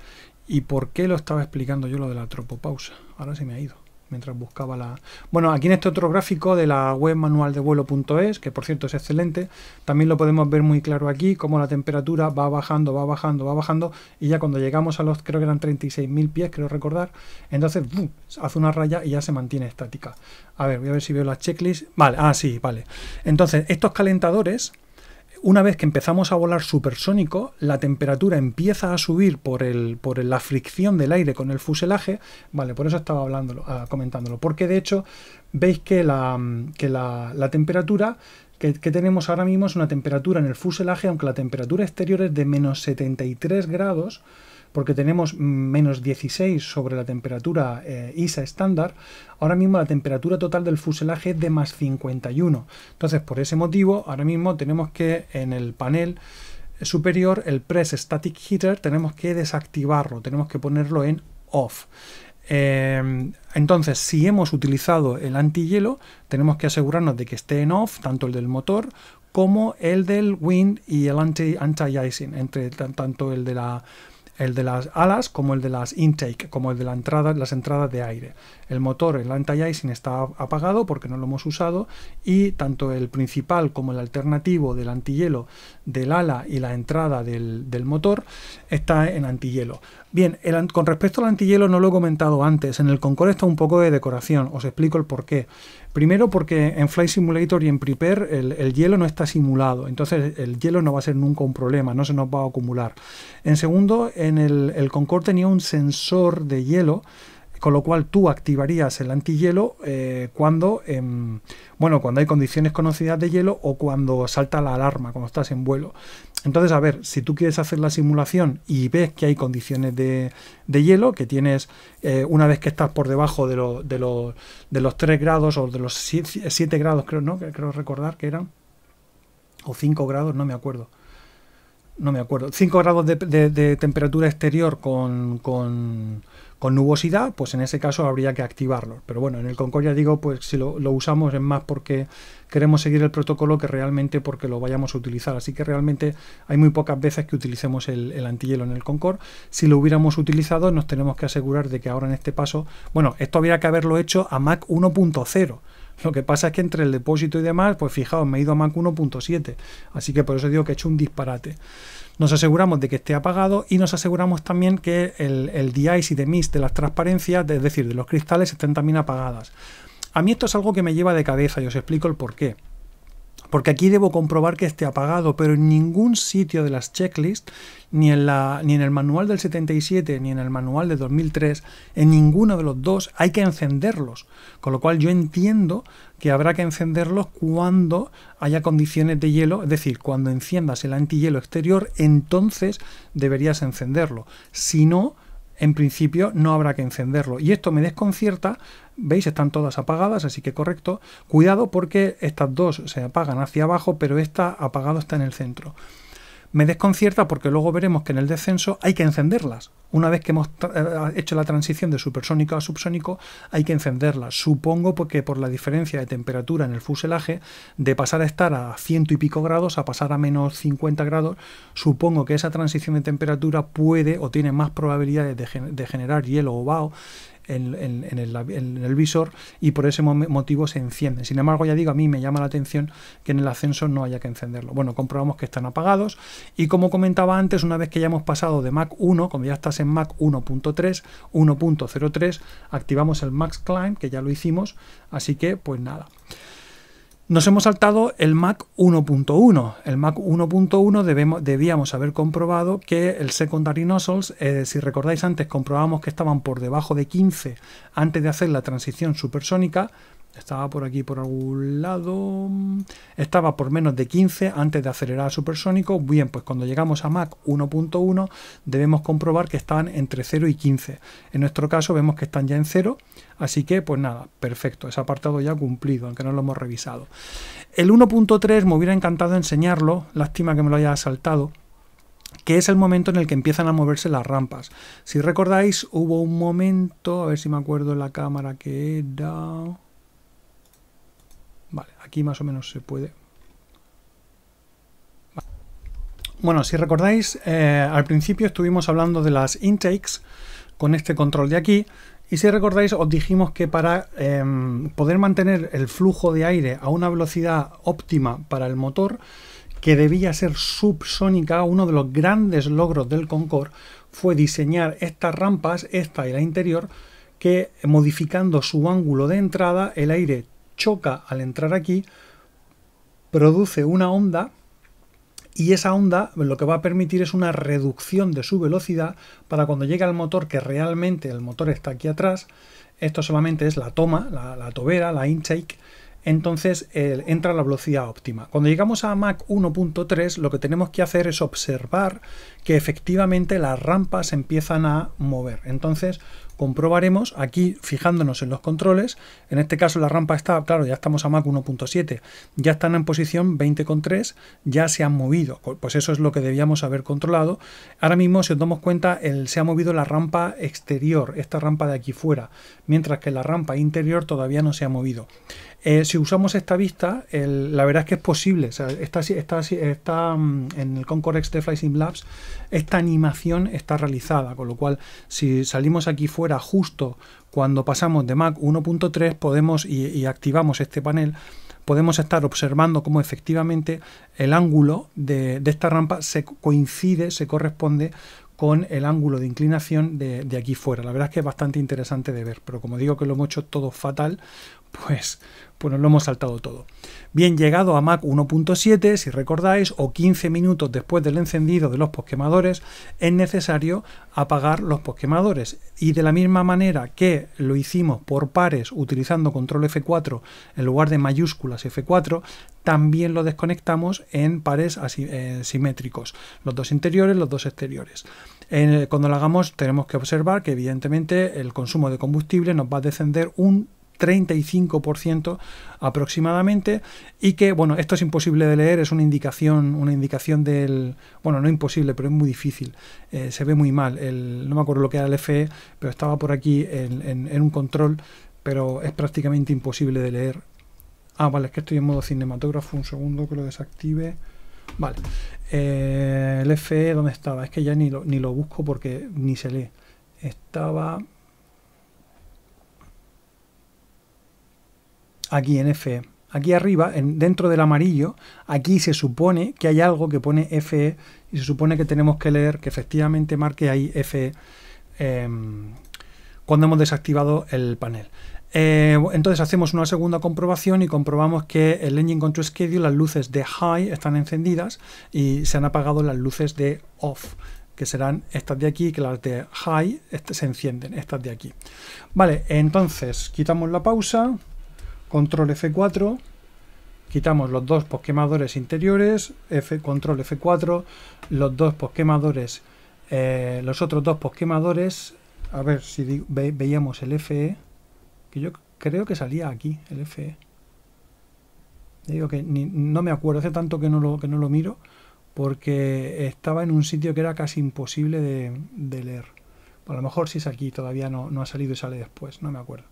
¿Y por qué lo estaba explicando yo lo de la tropopausa? Ahora se me ha ido mientras buscaba la... Bueno, aquí en este otro gráfico de la web manualdevuelo.es, que por cierto es excelente, también lo podemos ver muy claro aquí, cómo la temperatura va bajando, va bajando, va bajando, y ya cuando llegamos a los, creo que eran 36.000 pies, creo recordar, entonces hace una raya y ya se mantiene estática. A ver, voy a ver si veo la checklist. Vale, ah, sí, vale. Entonces, estos calentadores una vez que empezamos a volar supersónico, la temperatura empieza a subir por, por la fricción del aire con el fuselaje. Vale, por eso estaba hablándolo, ah, comentándolo. Porque de hecho, veis que la, temperatura que, que, tenemos ahora mismo es una temperatura en el fuselaje, aunque la temperatura exterior es de menos 73 grados porque tenemos menos 16 sobre la temperatura eh, ISA estándar, ahora mismo la temperatura total del fuselaje es de más 51. Entonces, por ese motivo, ahora mismo tenemos que en el panel superior, el Press Static Heater, tenemos que desactivarlo, tenemos que ponerlo en off. Eh, entonces, si hemos utilizado el antihielo, tenemos que asegurarnos de que esté en off, tanto el del motor como el del wind y el anti-icing, entre tanto el de la el de las alas como el de las intake, como el de las entradas de aire. El motor, el anti-icing está apagado porque no lo hemos usado y tanto el principal como el alternativo del antihielo del ala y la entrada del, motor está en antihielo. Bien, con respecto al antihielo no lo he comentado antes, en el Concorde está un poco de decoración, os explico el porqué. qué. Primero porque en Flight Simulator y en Prepare el, hielo no está simulado, entonces el hielo no va a ser nunca un problema, no se nos va a acumular. En segundo, en el, Concorde tenía un sensor de hielo con lo cual tú activarías el antihielo eh, cuando em, bueno cuando hay condiciones conocidas de hielo o cuando salta la alarma cuando estás en vuelo entonces, a ver, si tú quieres hacer la simulación y ves que hay condiciones de, de hielo, que tienes, eh, una vez que estás por debajo de, lo, de, de los 3 grados o de los 7, grados, creo, ¿no? Creo recordar que eran, o 5 grados, no me acuerdo. No me acuerdo. 5 grados de, de temperatura exterior con, con con nubosidad, pues en ese caso habría que activarlo. Pero bueno, en el ya digo, pues si lo, usamos es más porque queremos seguir el protocolo que realmente porque lo vayamos a utilizar. Así que realmente hay muy pocas veces que utilicemos el, el antihielo en el Concord. Si lo hubiéramos utilizado, nos tenemos que asegurar de que ahora en este paso, bueno, esto habría que haberlo hecho a Mac 1.0. Lo que pasa es que entre el depósito y demás, pues fijaos, me he ido a Mac 1.7. Así que por eso digo que he hecho un disparate. Nos aseguramos de que esté apagado y nos aseguramos también que el, el de y de mis de las transparencias, es decir, de los cristales, estén también apagadas. A mí esto es algo que me lleva de cabeza y os explico el porqué porque aquí debo comprobar que esté apagado, pero en ningún sitio de las checklists, ni en, la, ni en el manual del 77, ni en el manual de 2003, en ninguno de los dos hay que encenderlos. Con lo cual yo entiendo que habrá que encenderlos cuando haya condiciones de hielo, es decir, cuando enciendas el antihielo exterior, entonces deberías encenderlo. Si no, en principio no habrá que encenderlo. Y esto me desconcierta, veis, están todas apagadas, así que correcto. Cuidado porque estas dos se apagan hacia abajo, pero esta apagada está en el centro me desconcierta porque luego veremos que en el descenso hay que encenderlas. Una vez que hemos eh, hecho la transición de supersónico a subsónico, hay que encenderlas. Supongo porque por la diferencia de temperatura en el fuselaje, de pasar a estar a ciento y pico grados a pasar a menos 50 grados, supongo que esa transición de temperatura puede o tiene más probabilidades de, generar hielo o vaho en, el, visor y por ese motivo se enciende. Sin embargo, ya digo, a mí me llama la atención que en el ascenso no haya que encenderlo. Bueno, comprobamos que están apagados y como comentaba antes, una vez que ya hemos pasado de Mac 1, como ya estás en Mac 1.3, 1.03, activamos el Max Climb, que ya lo hicimos, así que pues nada. Nos hemos saltado el Mac 1.1. El Mac 1.1 debíamos haber comprobado que el secondary nozzles, eh, si recordáis antes, comprobamos que estaban por debajo de 15 antes de hacer la transición supersónica, estaba por aquí, por algún lado. Estaba por menos de 15 antes de acelerar a supersónico. Bien, pues cuando llegamos a MAC 1.1 debemos comprobar que están entre 0 y 15. En nuestro caso vemos que están ya en 0. Así que, pues nada, perfecto. Ese apartado ya cumplido, aunque no lo hemos revisado. El 1.3 me hubiera encantado enseñarlo. Lástima que me lo haya saltado que es el momento en el que empiezan a moverse las rampas. Si recordáis, hubo un momento, a ver si me acuerdo la cámara que era... Vale, aquí más o menos se puede. Bueno, si recordáis, eh, al principio estuvimos hablando de las intakes con este control de aquí. Y si recordáis, os dijimos que para em, poder mantener el flujo de aire a una velocidad óptima para el motor, que debía ser subsónica, uno de los grandes logros del Concorde fue diseñar estas rampas, esta y la interior, que modificando su ángulo de entrada, el aire choca al entrar aquí, produce una onda y esa onda lo que va a permitir es una reducción de su velocidad para cuando llegue al motor, que realmente el motor está aquí atrás, esto solamente es la toma, la, tobera, la intake, entonces entra a la velocidad óptima. Cuando llegamos a mac 1.3 lo que tenemos que hacer es observar que efectivamente las rampas empiezan a mover. Entonces comprobaremos aquí fijándonos en los controles. En este caso la rampa está, claro, ya estamos a Mac 1.7, ya están en posición 20.3, ya se han movido, pues eso es lo que debíamos haber controlado. Ahora mismo, si os damos cuenta, el, se ha movido la rampa exterior, esta rampa de aquí fuera, mientras que la rampa interior todavía no se ha movido. Eh, si usamos esta vista, la verdad es que es posible. O esta, mm, en el Concorex de FlySim Labs, esta animación está realizada, con lo cual si salimos aquí fuera justo cuando pasamos de Mac 1.3 podemos y, activamos este panel, podemos estar observando cómo efectivamente el ángulo de, esta rampa se coincide, se corresponde con el ángulo de inclinación de, aquí fuera. La verdad es que es bastante interesante de ver, pero como digo que lo hemos hecho todo fatal, pues, pues nos lo hemos saltado todo. Bien llegado a Mac 1.7, si recordáis, o 15 minutos después del encendido de los posquemadores, es necesario apagar los posquemadores. Y de la misma manera que lo hicimos por pares utilizando control F4 en lugar de mayúsculas F4, también lo desconectamos en pares eh, simétricos, los dos interiores, los dos exteriores. cuando lo hagamos tenemos que observar que evidentemente el consumo de combustible nos va a descender un 35% aproximadamente y que bueno esto es imposible de leer es una indicación una indicación del bueno no imposible pero es muy difícil eh, se ve muy mal el, no me acuerdo lo que era el FE pero estaba por aquí en, un control pero es prácticamente imposible de leer ah vale es que estoy en modo cinematógrafo un segundo que lo desactive vale eh, el FE dónde estaba es que ya ni ni lo busco porque ni se lee estaba aquí en F, Aquí arriba, dentro del amarillo, aquí se supone que hay algo que pone FE y se supone que tenemos que leer que efectivamente marque ahí FE em, cuando hemos desactivado el panel. Eh, entonces hacemos una segunda comprobación y comprobamos que el Engine Control Schedule, las luces de High están encendidas y se han apagado las luces de Off, que serán estas de aquí, que las de High se encienden, estas de aquí. Vale, entonces quitamos la pausa control F4, quitamos los dos posquemadores interiores, F, control F4, los dos posquemadores, eh, los otros dos posquemadores, a ver si veíamos el FE, que yo creo que salía aquí, el FE. Digo que no me acuerdo, hace tanto que no lo, que no lo miro, porque estaba en un sitio que era casi imposible de, de leer. A lo mejor si es aquí, todavía no, no ha salido y sale después, no me acuerdo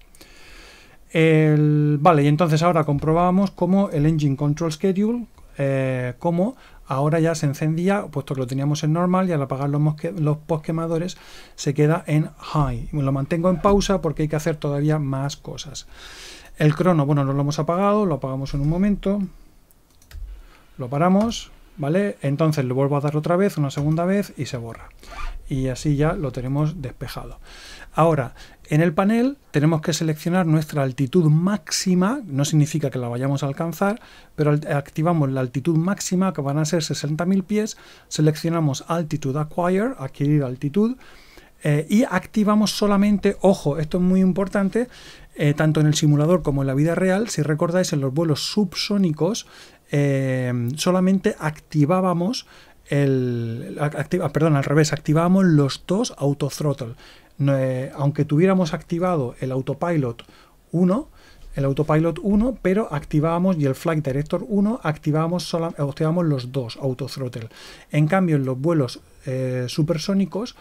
vale, y entonces ahora comprobamos cómo el Engine Control Schedule, eh, cómo ahora ya se encendía, puesto que lo teníamos en normal y al apagar los, los se queda en high. Lo mantengo en pausa porque hay que hacer todavía más cosas. El crono, bueno, no lo hemos apagado, lo apagamos en un momento, lo paramos, ¿vale? Entonces lo vuelvo a dar otra vez, una segunda vez y se borra. Y así ya lo tenemos despejado. Ahora, en el panel tenemos que seleccionar nuestra altitud máxima, no significa que la vayamos a alcanzar, pero activamos la altitud máxima que van a ser 60.000 pies, seleccionamos Altitude Acquire, adquirir altitud, eh, y activamos solamente, ojo, esto es muy importante, eh, tanto en el simulador como en la vida real, si recordáis en los vuelos subsónicos, eh, solamente activábamos el, ah, perdón, al revés, activábamos los dos autothrottle. Eh, aunque tuviéramos activado el autopilot 1, el autopilot 1, pero activábamos y el flight director 1 activábamos, los dos autothrottle. En cambio, en los vuelos eh, supersónicos,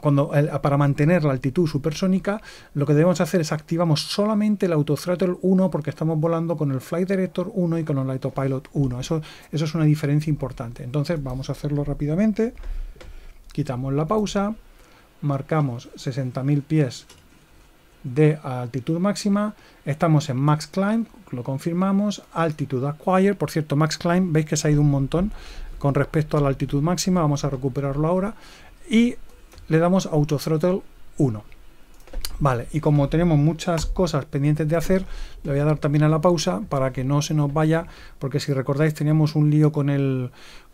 cuando, para mantener la altitud supersónica, lo que debemos hacer es activamos solamente el autothrottle 1 porque estamos volando con el flight director 1 y con el autopilot 1. eso es una diferencia importante. Entonces vamos a hacerlo rápidamente. Quitamos la pausa marcamos 60.000 pies de altitud máxima, estamos en max climb, lo confirmamos, altitud acquire, por cierto, max climb, veis que se ha ido un montón con respecto a la altitud máxima, vamos a recuperarlo ahora, y le damos auto throttle 1. Vale, y como tenemos muchas cosas pendientes de hacer, le voy a dar también a la pausa para que no se nos vaya, porque si recordáis teníamos un lío con el,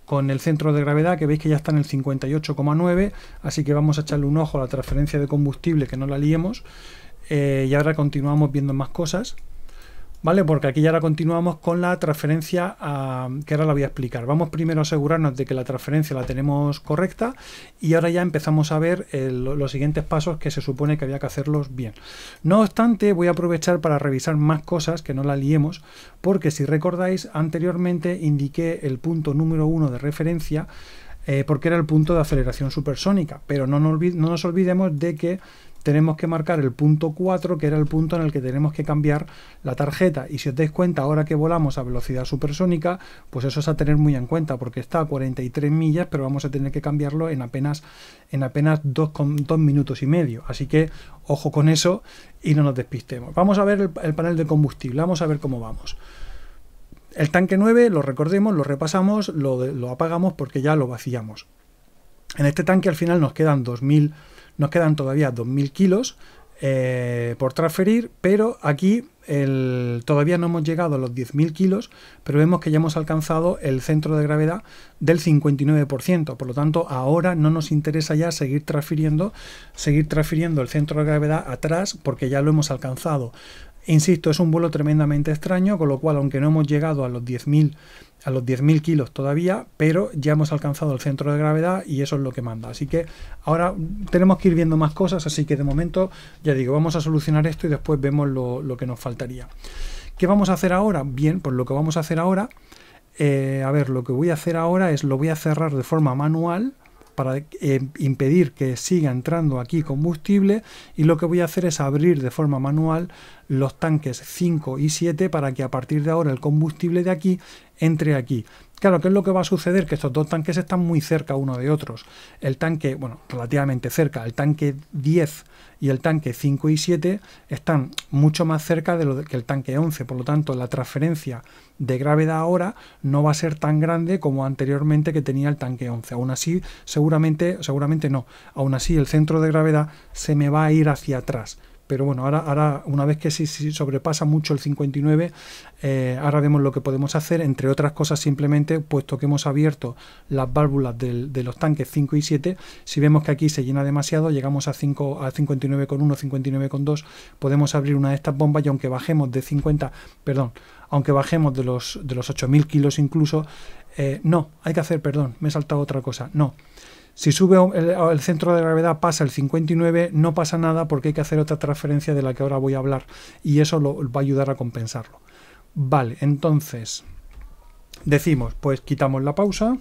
con el centro de gravedad que veis que ya está en el 58,9 así que vamos a echarle un ojo a la transferencia de combustible que no la liemos eh, y ahora continuamos viendo más cosas ¿Vale? Porque aquí ya ahora continuamos con la transferencia que ahora la voy a explicar. Vamos primero a asegurarnos de que la transferencia la tenemos correcta y ahora ya empezamos a ver los siguientes pasos que se supone que había que hacerlos bien. No obstante, voy a aprovechar para revisar más cosas que no la liemos, porque si recordáis, anteriormente indiqué el punto número uno de referencia eh, porque era el punto de aceleración supersónica, pero no nos olvidemos de que tenemos que marcar el punto 4, que era el punto en el que tenemos que cambiar la tarjeta. Y si os dais cuenta, ahora que volamos a velocidad supersónica, pues eso es a tener muy en cuenta, porque está a 43 millas, pero vamos a tener que cambiarlo en apenas, en apenas 2, minutos y medio. Así que ojo con eso y no nos despistemos. Vamos a ver el, panel de combustible, vamos a ver cómo vamos. El tanque 9, lo recordemos, lo repasamos, lo, lo apagamos porque ya lo vaciamos. En este tanque al final nos quedan 2000 nos quedan todavía 2.000 kilos eh, por transferir, pero aquí todavía no hemos llegado a los 10.000 kilos, pero vemos que ya hemos alcanzado el centro de gravedad del 59%. Por lo tanto, ahora no nos interesa ya seguir transfiriendo, seguir transfiriendo el centro de gravedad atrás porque ya lo hemos alcanzado. Insisto, es un vuelo tremendamente extraño, con lo cual, aunque no hemos llegado a los 10.000 a los 10.000 kilos todavía, pero ya hemos alcanzado el centro de gravedad y eso es lo que manda. Así que ahora tenemos que ir viendo más cosas, así que de momento, ya digo, vamos a solucionar esto y después vemos lo, que nos faltaría. ¿Qué vamos a hacer ahora? Bien, pues lo que vamos a hacer ahora, eh, a ver, lo que voy a hacer ahora es lo voy a cerrar de forma manual, para eh, impedir que siga entrando aquí combustible y lo que voy a hacer es abrir de forma manual los tanques 5 y 7 para que a partir de ahora el combustible de aquí entre aquí. Claro, ¿qué es lo que va a suceder? Que estos dos tanques están muy cerca uno de otros. El tanque, bueno, relativamente cerca, el tanque 10 y el tanque 5 y 7 están mucho más cerca de lo que el tanque 11, por lo tanto la transferencia de gravedad ahora no va a ser tan grande como anteriormente que tenía el tanque 11. Aún así, seguramente, seguramente no, aún así el centro de gravedad se me va a ir hacia atrás pero bueno, ahora, ahora una vez que sí, sobrepasa mucho el 59, eh, ahora vemos lo que podemos hacer, entre otras cosas simplemente, puesto que hemos abierto las válvulas de los tanques 5 y 7, si vemos que aquí se llena demasiado, llegamos a, 5, a con 59,2, podemos abrir una de estas bombas y aunque bajemos de 50, perdón, aunque bajemos de los, de los 8.000 kilos incluso, eh, no, hay que hacer, perdón, me he saltado otra cosa, no, si sube el, centro de gravedad, pasa el 59, no pasa nada porque hay que hacer otra transferencia de la que ahora voy a hablar y eso lo, va a ayudar a compensarlo. Vale, entonces decimos, pues quitamos la pausa.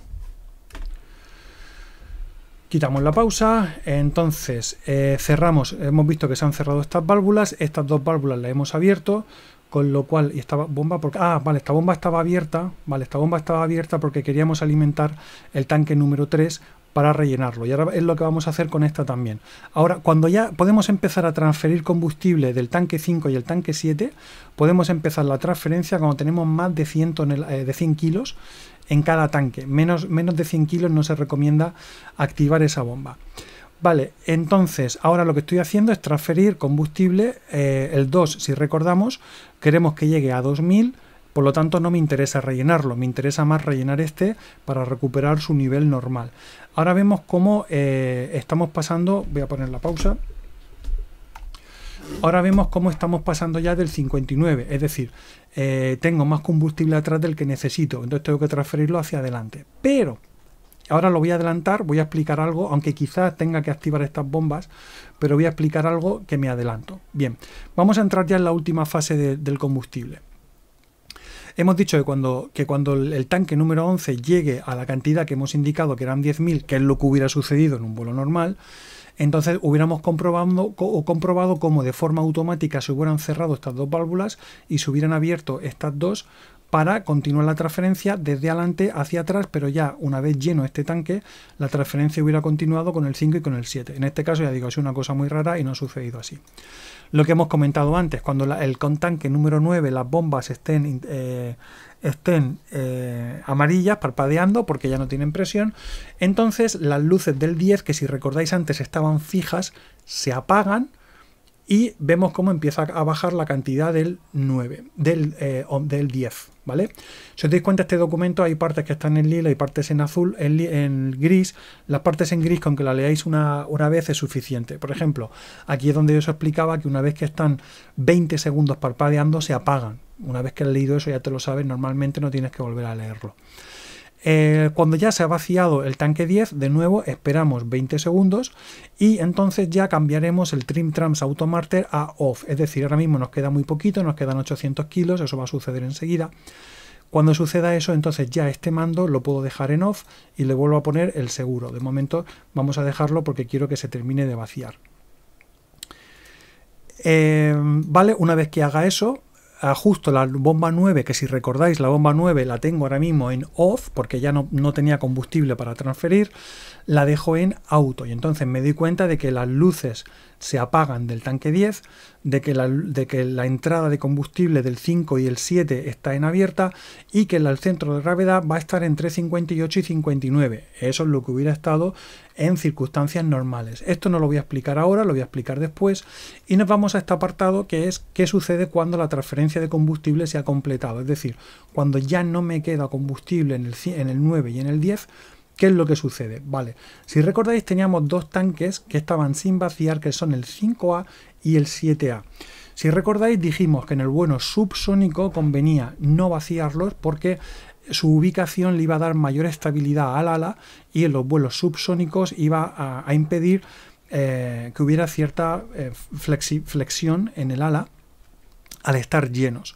Quitamos la pausa, entonces eh, cerramos, hemos visto que se han cerrado estas válvulas, estas dos válvulas las hemos abierto, con lo cual y esta bomba porque ah vale esta bomba estaba abierta vale esta bomba estaba abierta porque queríamos alimentar el tanque número 3 para rellenarlo. Y ahora es lo que vamos a hacer con esta también. Ahora, cuando ya podemos empezar a transferir combustible del tanque 5 y el tanque 7, podemos empezar la transferencia cuando tenemos más de 100, eh, kilos en cada tanque. Menos, menos de 100 kilos no se recomienda activar esa bomba. Vale, entonces ahora lo que estoy haciendo es transferir combustible, eh, el 2 si recordamos, queremos que llegue a 2000, por lo tanto no me interesa rellenarlo, me interesa más rellenar este para recuperar su nivel normal. Ahora vemos cómo eh, estamos pasando, voy a poner la pausa, ahora vemos cómo estamos pasando ya del 59, es decir, eh, tengo más combustible atrás del que necesito, entonces tengo que transferirlo hacia adelante. Pero ahora lo voy a adelantar, voy a explicar algo, aunque quizás tenga que activar estas bombas, pero voy a explicar algo que me adelanto. Bien, vamos a entrar ya en la última fase del combustible. Hemos dicho que cuando, el tanque número 11 llegue a la cantidad que hemos indicado, que eran 10.000, que es lo que hubiera sucedido en un vuelo normal, entonces hubiéramos comprobado cómo de forma automática se hubieran cerrado estas dos válvulas y se hubieran abierto estas dos para continuar la transferencia desde adelante hacia atrás, pero ya una vez lleno este tanque, la transferencia hubiera continuado con el 5 y con el 7. En este caso, ya digo, es una cosa muy rara y no ha sucedido así lo que hemos comentado antes, cuando el contanque número 9, las bombas estén, eh, estén eh, amarillas, parpadeando porque ya no tienen presión, entonces las luces del 10, que si recordáis antes estaban fijas, se apagan y vemos cómo empieza a bajar la cantidad del 9, del, 10, eh, ¿vale? Si os dais cuenta, este documento hay partes que están en lila y partes en azul, en, gris. Las partes en gris, con que la leáis una, una vez, es suficiente. Por ejemplo, aquí es donde yo os explicaba que una vez que están 20 segundos parpadeando, se apagan. Una vez que has leído eso, ya te lo sabes, normalmente no tienes que volver a leerlo. Eh, cuando ya se ha vaciado el tanque 10, de nuevo esperamos 20 segundos y entonces ya cambiaremos el Trim Trams Automarter a off. Es decir, ahora mismo nos queda muy poquito, nos quedan 800 kilos, eso va a suceder enseguida. Cuando suceda eso, entonces ya este mando lo puedo dejar en off y le vuelvo a poner el seguro. De momento vamos a dejarlo porque quiero que se termine de vaciar. Eh, vale, una vez que haga eso, ajusto la bomba 9, que si recordáis la bomba 9 la tengo ahora mismo en off, porque ya no, tenía combustible para transferir, la dejo en auto y entonces me di cuenta de que las luces se apagan del tanque 10, de que, la, de que la entrada de combustible del 5 y el 7 está en abierta y que el centro de gravedad va a estar entre 58 y 59. Eso es lo que hubiera estado en circunstancias normales. Esto no lo voy a explicar ahora, lo voy a explicar después. Y nos vamos a este apartado que es qué sucede cuando la transferencia de combustible se ha completado. Es decir, cuando ya no me queda combustible en el, en el 9 y en el 10, ¿Qué es lo que sucede? Vale, si recordáis teníamos dos tanques que estaban sin vaciar, que son el 5A y el 7A. Si recordáis dijimos que en el vuelo subsónico convenía no vaciarlos porque su ubicación le iba a dar mayor estabilidad al ala y en los vuelos subsónicos iba a, impedir eh, que hubiera cierta eh, flexión en el ala al estar llenos.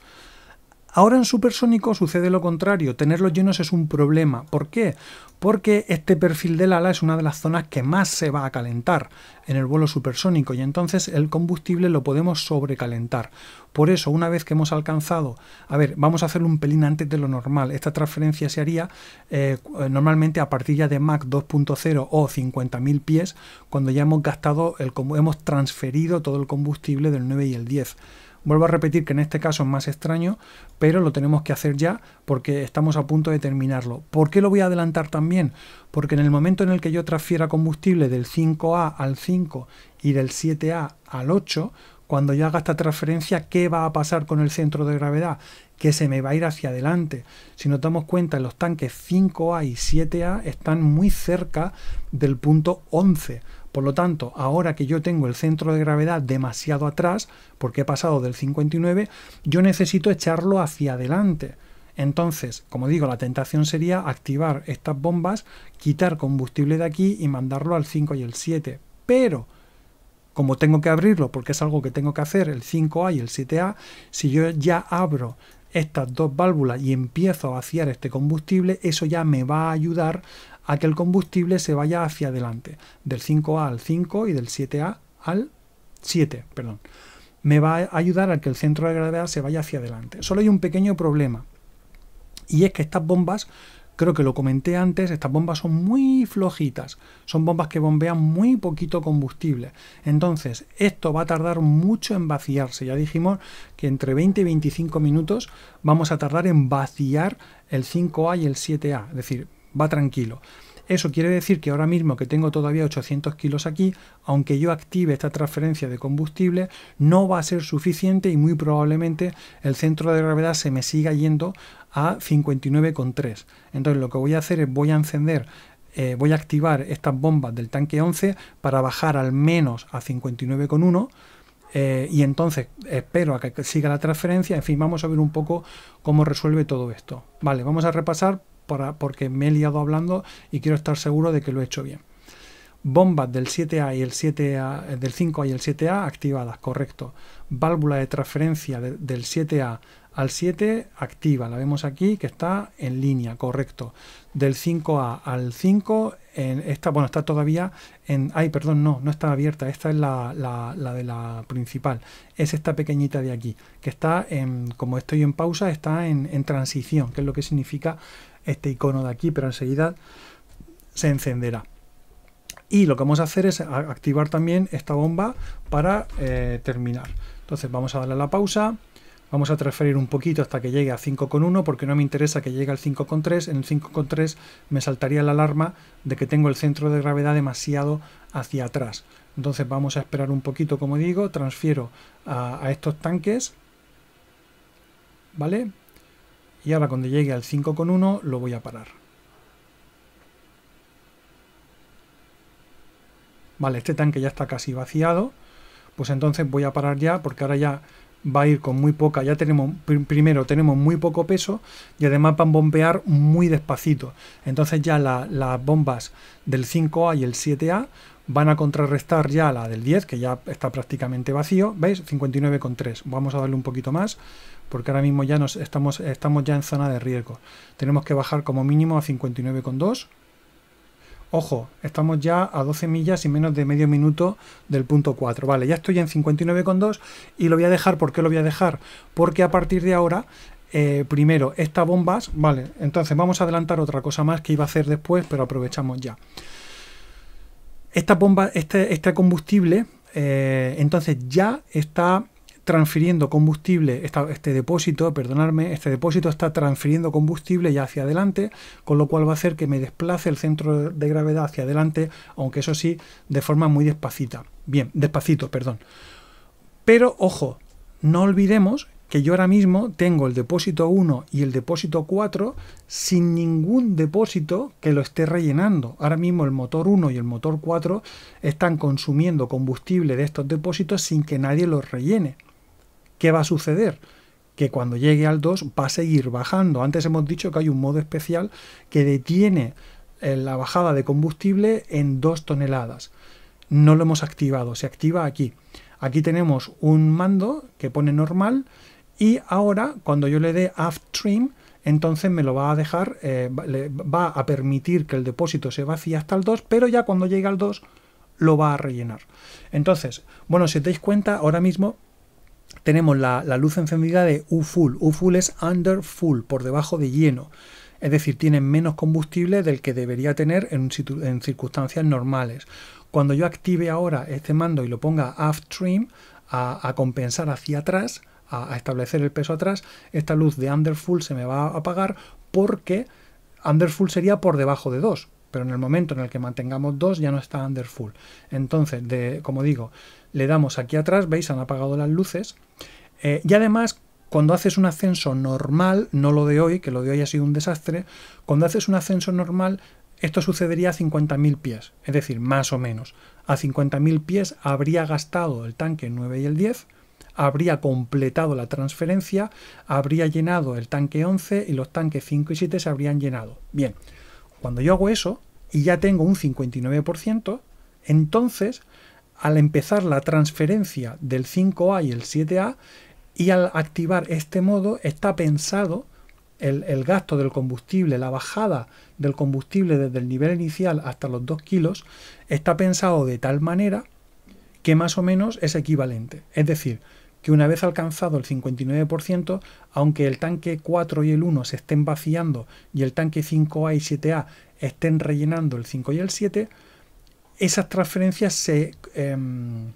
Ahora en supersónico sucede lo contrario, tenerlos llenos es un problema. ¿Por qué? Porque este perfil del ala es una de las zonas que más se va a calentar en el vuelo supersónico y entonces el combustible lo podemos sobrecalentar. Por eso, una vez que hemos alcanzado, a ver, vamos a hacerlo un pelín antes de lo normal. Esta transferencia se haría eh, eh, normalmente a partir ya de Mach 2.0 o 50.000 pies, cuando ya hemos gastado, el, hemos transferido todo el combustible del 9 y el 10. Vuelvo a repetir que en este caso es más extraño, pero lo tenemos que hacer ya porque estamos a punto de terminarlo. ¿Por qué lo voy a adelantar también? Porque en el momento en el que yo transfiera combustible del 5A al 5 y del 7A al 8, cuando yo haga esta transferencia, ¿qué va a pasar con el centro de gravedad? Que se me va a ir hacia adelante. Si nos damos cuenta, los tanques 5A y 7A están muy cerca del punto 11 por lo tanto, ahora que yo tengo el centro de gravedad demasiado atrás, porque he pasado del 59, yo necesito echarlo hacia adelante. Entonces, como digo, la tentación sería activar estas bombas, quitar combustible de aquí y mandarlo al 5 y el 7. Pero, como tengo que abrirlo, porque es algo que tengo que hacer, el 5A y el 7A, si yo ya abro estas dos válvulas y empiezo a vaciar este combustible, eso ya me va a ayudar a que el combustible se vaya hacia adelante, del 5A al 5 y del 7A al 7, perdón. Me va a ayudar a que el centro de gravedad se vaya hacia adelante. Solo hay un pequeño problema, y es que estas bombas creo que lo comenté antes, estas bombas son muy flojitas, son bombas que bombean muy poquito combustible. Entonces, esto va a tardar mucho en vaciarse. Ya dijimos que entre 20 y 25 minutos vamos a tardar en vaciar el 5A y el 7A, es decir, va tranquilo. Eso quiere decir que ahora mismo que tengo todavía 800 kilos aquí, aunque yo active esta transferencia de combustible, no va a ser suficiente y muy probablemente el centro de gravedad se me siga yendo a 59,3. Entonces lo que voy a hacer es voy a encender eh, voy a activar estas bombas del tanque 11 para bajar al menos a 59,1 eh, y entonces espero a que siga la transferencia. En fin, vamos a ver un poco cómo resuelve todo esto. Vale, vamos a repasar porque me he liado hablando y quiero estar seguro de que lo he hecho bien. Bombas del 7A y el 7A, eh, del 5A y el 7A activadas, correcto. Válvula de transferencia del 7A al 7 activa, la vemos aquí que está en línea, correcto. Del 5A al 5, en esta, bueno, está todavía en. Ay, perdón, no, no está abierta, esta es la, de la principal, es esta pequeñita de aquí, que está en, como estoy en pausa, está en, en transición, que es lo que significa este icono de aquí, pero enseguida se encenderá. Y lo que vamos a hacer es activar también esta bomba para eh, terminar. Entonces vamos a darle la pausa. Vamos a transferir un poquito hasta que llegue a 5,1 porque no me interesa que llegue al 5,3. En el 5,3 me saltaría la alarma de que tengo el centro de gravedad demasiado hacia atrás. Entonces vamos a esperar un poquito, como digo, transfiero a, a estos tanques. ¿Vale? y ahora cuando llegue al 5,1 lo voy a parar. Vale, este tanque ya está casi vaciado, pues entonces voy a parar ya porque ahora ya va a ir con muy poca, ya tenemos, primero tenemos muy poco peso y además van a bombear muy despacito. Entonces ya las bombas del 5A y el 7A van a contrarrestar ya la del 10, que ya está prácticamente vacío, ¿veis? 59,3. Vamos a darle un poquito más porque ahora mismo ya nos estamos, estamos ya en zona de riesgo. Tenemos que bajar como mínimo a 59,2. Ojo, estamos ya a 12 millas y menos de medio minuto del punto 4. Vale, ya estoy en 59,2 y lo voy a dejar. ¿Por qué lo voy a dejar? Porque a partir de ahora eh, primero estas bombas, vale, entonces vamos a adelantar otra cosa más que iba a hacer después, pero aprovechamos ya. Esta bomba, este, este combustible, eh, entonces ya está transfiriendo combustible, este depósito, perdonadme, este depósito está transfiriendo combustible ya hacia adelante, con lo cual va a hacer que me desplace el centro de gravedad hacia adelante, aunque eso sí, de forma muy despacita. Bien, despacito, perdón. Pero ojo, no olvidemos que yo ahora mismo tengo el depósito 1 y el depósito 4 sin ningún depósito que lo esté rellenando. Ahora mismo el motor 1 y el motor 4 están consumiendo combustible de estos depósitos sin que nadie los rellene. ¿Qué va a suceder? que cuando llegue al 2 va a seguir bajando. Antes hemos dicho que hay un modo especial que detiene eh, la bajada de combustible en 2 toneladas. No lo hemos activado, se activa aquí. Aquí tenemos un mando que pone normal y ahora cuando yo le dé aft entonces me lo va a dejar, eh, va a permitir que el depósito se vacíe hasta el 2, pero ya cuando llegue al 2 lo va a rellenar. Entonces, bueno, si te dais cuenta, ahora mismo tenemos la, luz encendida de U full. U full es under full, por debajo de lleno. Es decir, tiene menos combustible del que debería tener en, circunstancias normales. Cuando yo active ahora este mando y lo ponga upstream, a, a compensar hacia atrás, a, establecer el peso atrás, esta luz de Under Full se me va a apagar porque Under Full sería por debajo de 2 pero en el momento en el que mantengamos dos ya no está under full. Entonces, de, como digo, le damos aquí atrás, veis, han apagado las luces. Eh, y además, cuando haces un ascenso normal, no lo de hoy, que lo de hoy ha sido un desastre, cuando haces un ascenso normal, esto sucedería a 50.000 pies, es decir, más o menos. A 50.000 pies habría gastado el tanque 9 y el 10, habría completado la transferencia, habría llenado el tanque 11 y los tanques 5 y 7 se habrían llenado. Bien, cuando yo hago eso y ya tengo un 59%, entonces al empezar la transferencia del 5A y el 7A y al activar este modo está pensado el, gasto del combustible, la bajada del combustible desde el nivel inicial hasta los 2 kilos, está pensado de tal manera que más o menos es equivalente. Es decir, que una vez alcanzado el 59%, aunque el tanque 4 y el 1 se estén vaciando y el tanque 5A y 7A estén rellenando el 5 y el 7, esas transferencias se, em,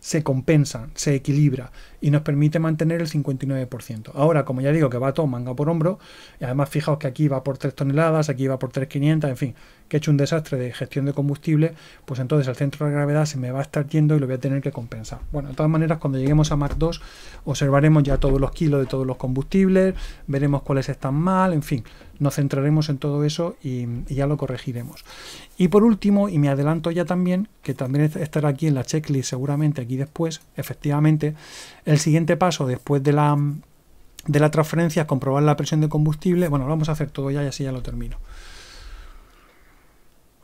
se compensan, se equilibra y nos permite mantener el 59%. Ahora, como ya digo, que va todo manga por hombro, y además fijaos que aquí va por 3 toneladas, aquí va por 3.500, en fin, que he hecho un desastre de gestión de combustible, pues entonces el centro de gravedad se me va a estar yendo y lo voy a tener que compensar. Bueno, de todas maneras, cuando lleguemos a Mac 2, observaremos ya todos los kilos de todos los combustibles, veremos cuáles están mal, en fin, nos centraremos en todo eso y, ya lo corregiremos. Y por último, y me adelanto ya también, que también estará aquí en la checklist seguramente aquí después, efectivamente, el siguiente paso después de la, de la transferencia es comprobar la presión de combustible. Bueno, lo vamos a hacer todo ya y así ya lo termino.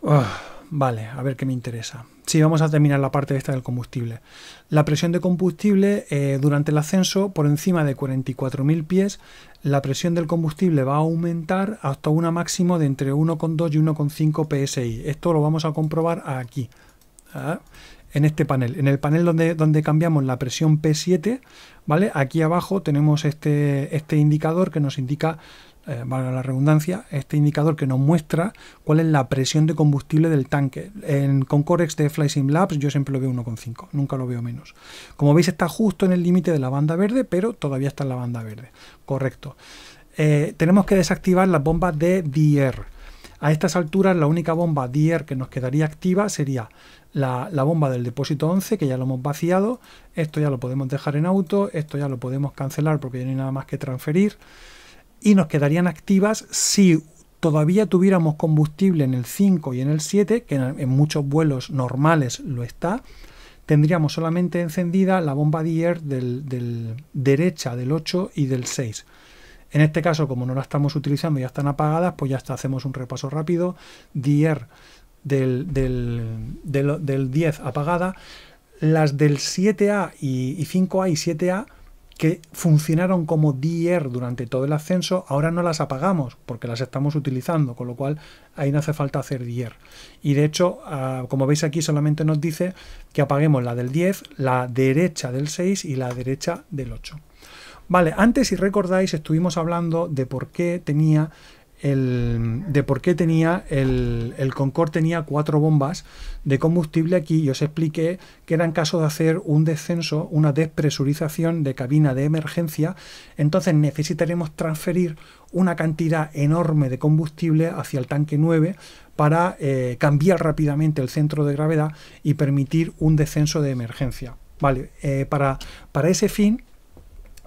Ah, vale, a ver qué me interesa. Sí, vamos a terminar la parte esta del combustible. La presión de combustible eh, durante el ascenso por encima de 44.000 pies, la presión del combustible va a aumentar hasta una máximo de entre 1,2 y 1,5 psi. Esto lo vamos a comprobar aquí. Ah, en este panel. En el panel donde, donde cambiamos la presión P7, ¿vale? Aquí abajo tenemos este, este indicador que nos indica, eh, la redundancia, este indicador que nos muestra cuál es la presión de combustible del tanque. En Concorex de FlySim Labs yo siempre lo veo 1,5, nunca lo veo menos. Como veis está justo en el límite de la banda verde, pero todavía está en la banda verde. Correcto. Eh, tenemos que desactivar las bombas de DIER. A estas alturas la única bomba DIER que nos quedaría activa sería la, bomba del depósito 11, que ya lo hemos vaciado, esto ya lo podemos dejar en auto, esto ya lo podemos cancelar porque ya no hay nada más que transferir, y nos quedarían activas si todavía tuviéramos combustible en el 5 y en el 7, que en, muchos vuelos normales lo está, tendríamos solamente encendida la bomba Dier del, del derecha del 8 y del 6. En este caso, como no la estamos utilizando ya están apagadas, pues ya está, hacemos un repaso rápido. Dier del, del, 10 apagada, las del 7A y, y 5A y 7A que funcionaron como DIER durante todo el ascenso, ahora no las apagamos porque las estamos utilizando, con lo cual ahí no hace falta hacer DIER. Y de hecho, ah, como veis aquí, solamente nos dice que apaguemos la del 10, la derecha del 6 y la derecha del 8. Vale, antes, si recordáis, estuvimos hablando de por qué tenía el, de por qué tenía el, el Concorde tenía cuatro bombas de combustible aquí y os expliqué que era en caso de hacer un descenso, una despresurización de cabina de emergencia, entonces necesitaremos transferir una cantidad enorme de combustible hacia el tanque 9 para eh, cambiar rápidamente el centro de gravedad y permitir un descenso de emergencia. Vale, eh, para, para ese fin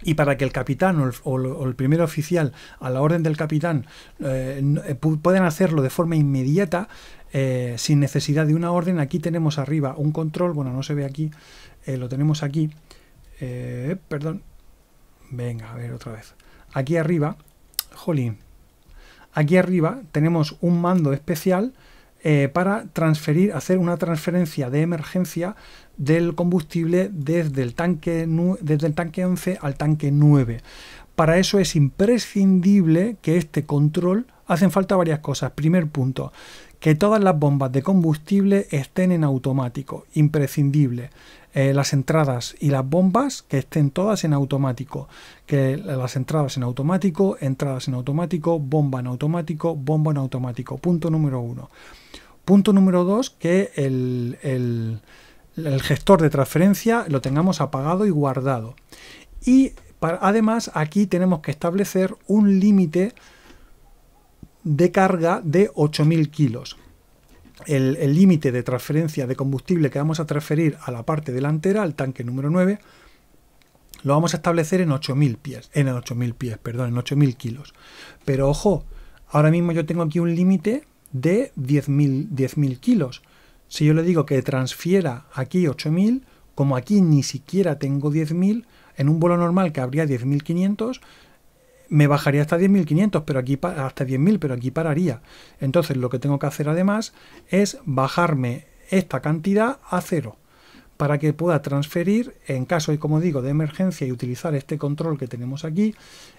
y para que el capitán o el, primer oficial a la orden del capitán eh, eh, puedan hacerlo de forma inmediata eh, sin necesidad de una orden aquí tenemos arriba un control bueno no se ve aquí lo tenemos aquí perdón venga a ver otra vez aquí arriba jolín aquí arriba tenemos un mando especial para transferir hacer una transferencia de emergencia del combustible desde el tanque, desde el tanque 11 al tanque 9. Para eso es imprescindible que este control hacen falta varias cosas. Primer punto, que todas las bombas de combustible estén en automático, imprescindible. Eh, las entradas y las bombas que estén todas en automático. Que las entradas en automático, entradas en automático, bomba en automático, bomba en automático. Punto número uno. Punto número dos, que el el gestor de transferencia lo tengamos apagado y guardado. Y además aquí tenemos que establecer un límite de carga de 8.000 kilos. El límite de transferencia de combustible que vamos a transferir a la parte delantera, al tanque número 9, lo vamos a establecer en 8.000 pies, en 8.000 pies, perdón, en 8.000 kilos. Pero ojo, ahora mismo yo tengo aquí un límite de 10.000 kilos. Si yo le digo que transfiera aquí 8.000, como aquí ni siquiera tengo 10.000, en un vuelo normal que habría 10.500, me bajaría hasta 10.500, pero aquí hasta 10.000, pero aquí pararía. Entonces lo que tengo que hacer además es bajarme esta cantidad a cero para que pueda transferir en caso, y como digo, de emergencia y utilizar este control que tenemos aquí,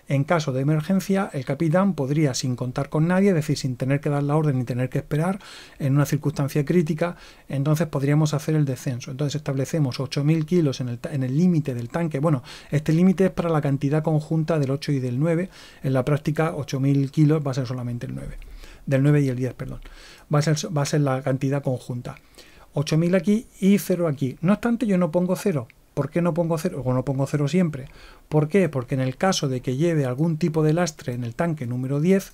en caso de emergencia el capitán podría, sin contar con nadie, es decir, sin tener que dar la orden ni tener que esperar en una circunstancia crítica, entonces podríamos hacer el descenso. Entonces establecemos 8.000 kilos en el límite del tanque. Bueno, este límite es para la cantidad conjunta del 8 y del 9. En la práctica 8.000 kilos va a ser solamente el 9. Del 9 y el 10, perdón. Va a ser, va a ser la cantidad conjunta. 8000 aquí y 0 aquí. No obstante, yo no pongo 0. ¿Por qué no pongo 0? O no pongo 0 siempre. ¿Por qué? Porque en el caso de que lleve algún tipo de lastre en el tanque número 10,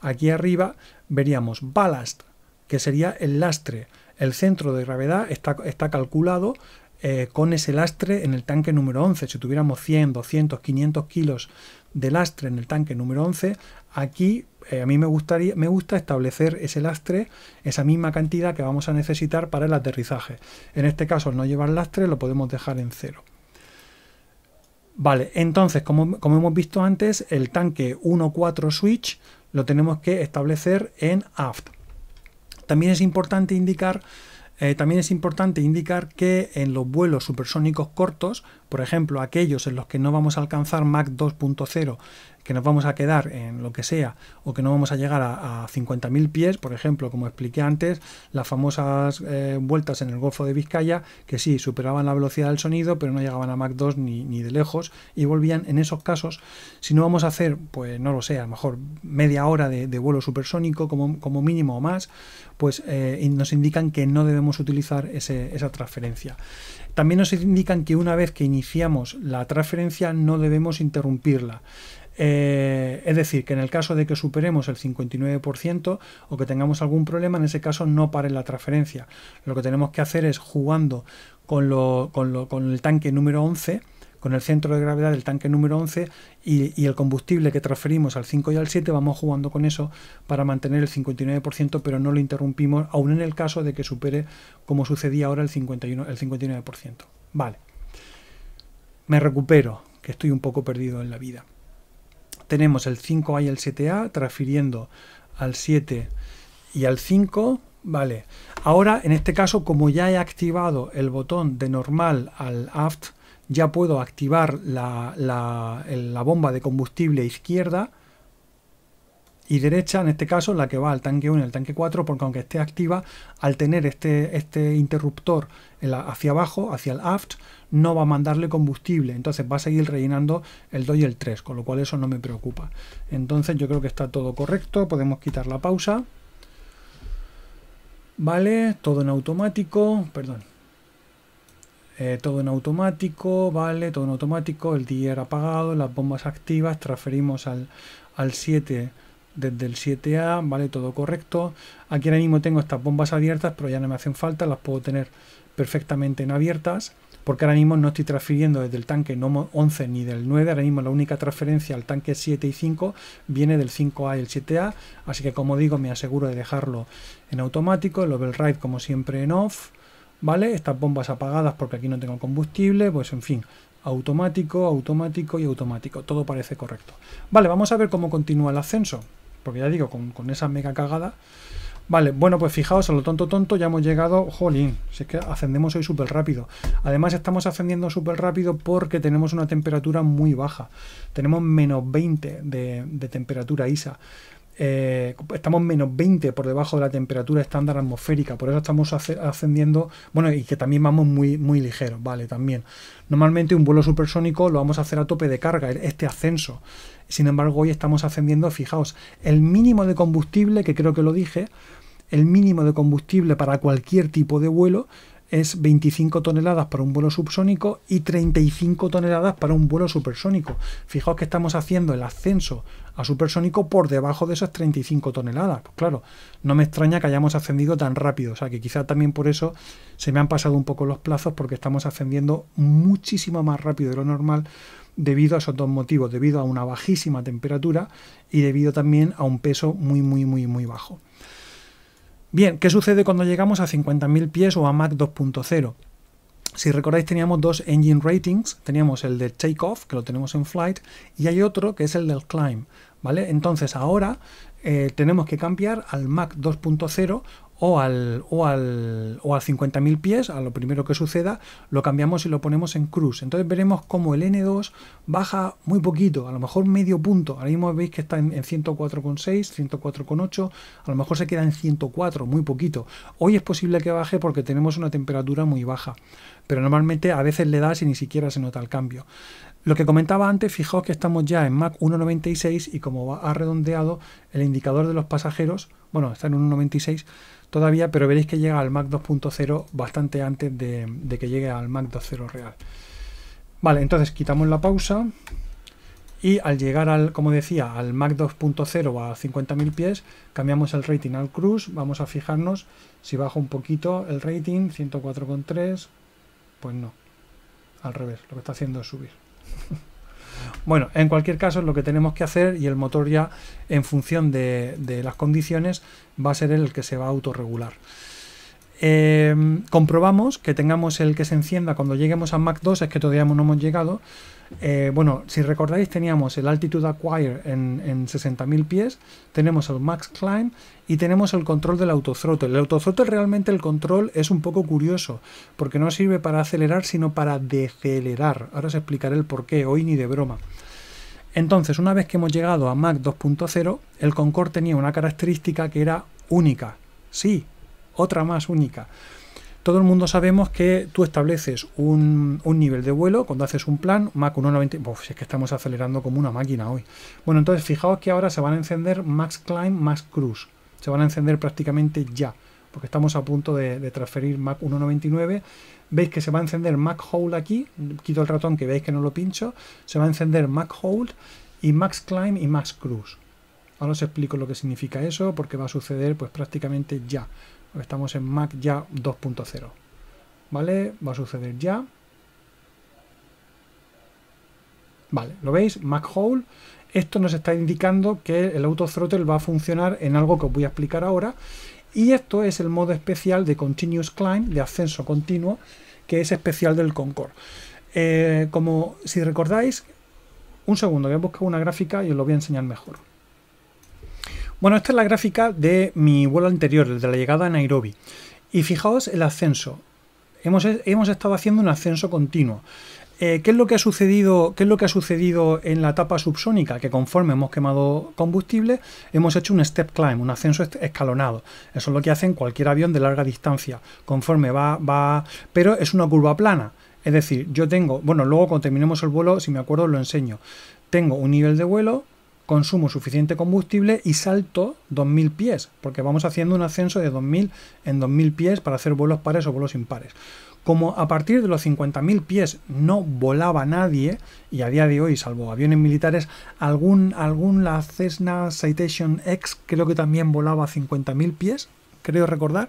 aquí arriba veríamos ballast, que sería el lastre. El centro de gravedad está, está calculado eh, con ese lastre en el tanque número 11. Si tuviéramos 100, 200, 500 kilos de lastre en el tanque número 11, aquí eh, a mí me, gustaría, me gusta establecer ese lastre, esa misma cantidad que vamos a necesitar para el aterrizaje. En este caso, al no llevar lastre, lo podemos dejar en cero. Vale, entonces, como, como hemos visto antes, el tanque 1.4 switch lo tenemos que establecer en aft. También es importante indicar eh, también es importante indicar que en los vuelos supersónicos cortos, por ejemplo aquellos en los que no vamos a alcanzar Mach 2.0 que nos vamos a quedar en lo que sea o que no vamos a llegar a, 50.000 pies, por ejemplo, como expliqué antes, las famosas eh, vueltas en el Golfo de Vizcaya, que sí, superaban la velocidad del sonido, pero no llegaban a Mach 2 ni, de lejos y volvían en esos casos, si no vamos a hacer, pues no lo sé, a lo mejor media hora de, vuelo supersónico como, como, mínimo o más, pues eh, nos indican que no debemos utilizar esa transferencia. También nos indican que una vez que iniciamos la transferencia no debemos interrumpirla. Eh, es decir, que en el caso de que superemos el 59% o que tengamos algún problema, en ese caso no pare la transferencia. Lo que tenemos que hacer es jugando con, el tanque número 11, con el centro de gravedad del tanque número 11 y, el combustible que transferimos al 5 y al 7, vamos jugando con eso para mantener el 59%, pero no lo interrumpimos, aún en el caso de que supere, como sucedía ahora, el, el 59%. Vale. Me recupero, que estoy un poco perdido en la vida tenemos el 5A y el 7A transfiriendo al 7 y al 5, vale. Ahora, en este caso, como ya he activado el botón de normal al aft, ya puedo activar la, la bomba de combustible izquierda, y derecha, en este caso, la que va al tanque 1 y al tanque 4, porque aunque esté activa, al tener este, este interruptor hacia abajo, hacia el aft, no va a mandarle combustible, entonces va a seguir rellenando el 2 y el 3, con lo cual eso no me preocupa. Entonces yo creo que está todo correcto, podemos quitar la pausa. Vale, todo en automático, perdón. Eh, todo en automático, vale, todo en automático, el DR apagado, las bombas activas, transferimos al, al 7 desde el 7A, vale, todo correcto. Aquí ahora mismo tengo estas bombas abiertas, pero ya no me hacen falta, las puedo tener perfectamente en abiertas, porque ahora mismo no estoy transfiriendo desde el tanque 11 ni del 9, ahora mismo la única transferencia al tanque 7 y 5 viene del 5A y el 7A, así que como digo me aseguro de dejarlo en automático, el override como siempre en off, ¿vale? Estas bombas apagadas porque aquí no tengo combustible, pues en fin, automático, automático y automático, todo parece correcto. Vale, vamos a ver cómo continúa el ascenso. Porque ya digo, con, con esa mega cagada. Vale, bueno, pues fijaos, a lo tonto tonto ya hemos llegado, jolín, si es que ascendemos hoy súper rápido. Además estamos ascendiendo súper rápido porque tenemos una temperatura muy baja. Tenemos menos 20 de, de temperatura ISA. Eh, estamos menos 20 por debajo de la temperatura estándar atmosférica, por eso estamos ascendiendo, bueno, y que también vamos muy, muy ligeros, vale, también. Normalmente un vuelo supersónico lo vamos a hacer a tope de carga, e-, este ascenso. Sin embargo, hoy estamos ascendiendo, fijaos, el mínimo de combustible, que creo que lo dije, el mínimo de combustible para cualquier tipo de vuelo es 25 toneladas para un vuelo subsónico y 35 toneladas para un vuelo supersónico. Fijaos que estamos haciendo el ascenso a supersónico por debajo de esas 35 toneladas. Pues claro, no me extraña que hayamos ascendido tan rápido. O sea que quizá también por eso se me han pasado un poco los plazos porque estamos ascendiendo muchísimo más rápido de lo normal debido a esos dos motivos, debido a una bajísima temperatura y debido también a un peso muy, muy, muy, muy bajo. Bien, ¿qué sucede cuando llegamos a 50.000 pies o a Mach 2.0? Si recordáis teníamos dos engine ratings, teníamos el de takeoff, que lo tenemos en flight, y hay otro que es el del climb, ¿vale? Entonces ahora eh, tenemos que cambiar al Mach 2.0 o al, o al, o al 50.000 pies, a lo primero que suceda, lo cambiamos y lo ponemos en cruz. Entonces veremos cómo el N2 baja muy poquito, a lo mejor medio punto. Ahora mismo veis que está en, 104,6, 104,8, a lo mejor se queda en 104, muy poquito. Hoy es posible que baje porque tenemos una temperatura muy baja, pero normalmente a veces le das y ni siquiera se nota el cambio. Lo que comentaba antes, fijaos que estamos ya en Mac 1.96 y como ha redondeado, el indicador de los pasajeros, bueno, está en 1.96, todavía, pero veréis que llega al Mac 2.0 bastante antes de, que llegue al Mac 2.0 real. Vale, entonces quitamos la pausa y al llegar al, como decía, al Mac 2.0 a 50.000 pies, cambiamos el rating al cruise, vamos a fijarnos si baja un poquito el rating, 104,3, pues no, al revés, lo que está haciendo es subir. *laughs* Bueno, en cualquier caso es lo que tenemos que hacer y el motor ya en función de, las condiciones va a ser el que se va a autorregular. Em, comprobamos que tengamos el que se encienda cuando lleguemos a Mac 2, es que todavía no hemos llegado. Eh, bueno, si recordáis, teníamos el Altitude Acquire en, 60.000 pies, tenemos el Max Climb y tenemos el control del autothrottle. El autothrottle realmente el control es un poco curioso, porque no sirve para acelerar, sino para decelerar. Ahora os explicaré el por qué, hoy ni de broma. Entonces, una vez que hemos llegado a Mac 2.0, el Concorde tenía una característica que era única. Sí, otra más única. Todo el mundo sabemos que tú estableces un, nivel de vuelo cuando haces un plan, Mac 1.99, pues es que estamos acelerando como una máquina hoy. Bueno, entonces fijaos que ahora se van a encender Max Climb, Max Cruise. Se van a encender prácticamente ya, porque estamos a punto de, transferir Mac 1.99 veis que se va a encender Mac Hold aquí, quito el ratón que veis que no lo pincho, se va a encender Mac Hold y Max Climb y Max Cruise. Ahora os explico lo que significa eso, porque va a suceder pues prácticamente ya. Estamos en Mac ya 2.0. ¿Vale? Va a suceder ya. Vale, ¿lo veis? Mac Hole. Esto nos está indicando que el auto throttle va a funcionar en algo que os voy a explicar ahora. Y esto es el modo especial de Continuous Climb, de ascenso continuo, que es especial del Concorde. Eh, como si recordáis, un segundo, voy a buscar una gráfica y os lo voy a enseñar mejor. Bueno, esta es la gráfica de mi vuelo anterior, el de la llegada a Nairobi. Y fijaos el ascenso. Hemos, hemos estado haciendo un ascenso continuo. Eh, ¿qué, es lo que ha sucedido, ¿Qué es lo que ha sucedido en la etapa subsónica? Que conforme hemos quemado combustible, hemos hecho un step climb, un ascenso escalonado. Eso es lo que hacen cualquier avión de larga distancia. Conforme va, va. Pero es una curva plana. Es decir, yo tengo. Bueno, luego cuando terminemos el vuelo, si me acuerdo, lo enseño. Tengo un nivel de vuelo, consumo suficiente combustible y salto 2000 pies, porque vamos haciendo un ascenso de 2000 en 2000 pies para hacer vuelos pares o vuelos impares. Como a partir de los 50.000 pies no volaba nadie, y a día de hoy, salvo aviones militares, algún, algún la Cessna Citation X creo que también volaba a 50.000 pies, creo recordar,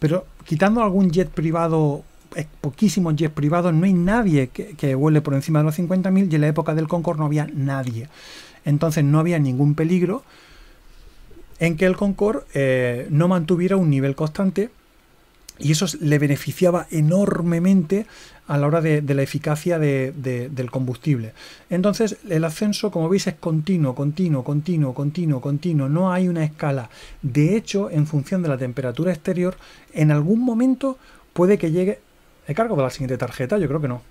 pero quitando algún jet privado eh, poquísimos jets privados, no hay nadie que, que, vuele por encima de los 50.000 y en la época del Concorde no había nadie. Entonces no había ningún peligro en que el Concorde eh, no mantuviera un nivel constante y eso le beneficiaba enormemente a la hora de, la eficacia del combustible. Entonces, el ascenso, como veis, es continuo, continuo, continuo, continuo, continuo. No hay una escala. De hecho, en función de la temperatura exterior, en algún momento puede que llegue... ¿He cargado la siguiente tarjeta? Yo creo que no.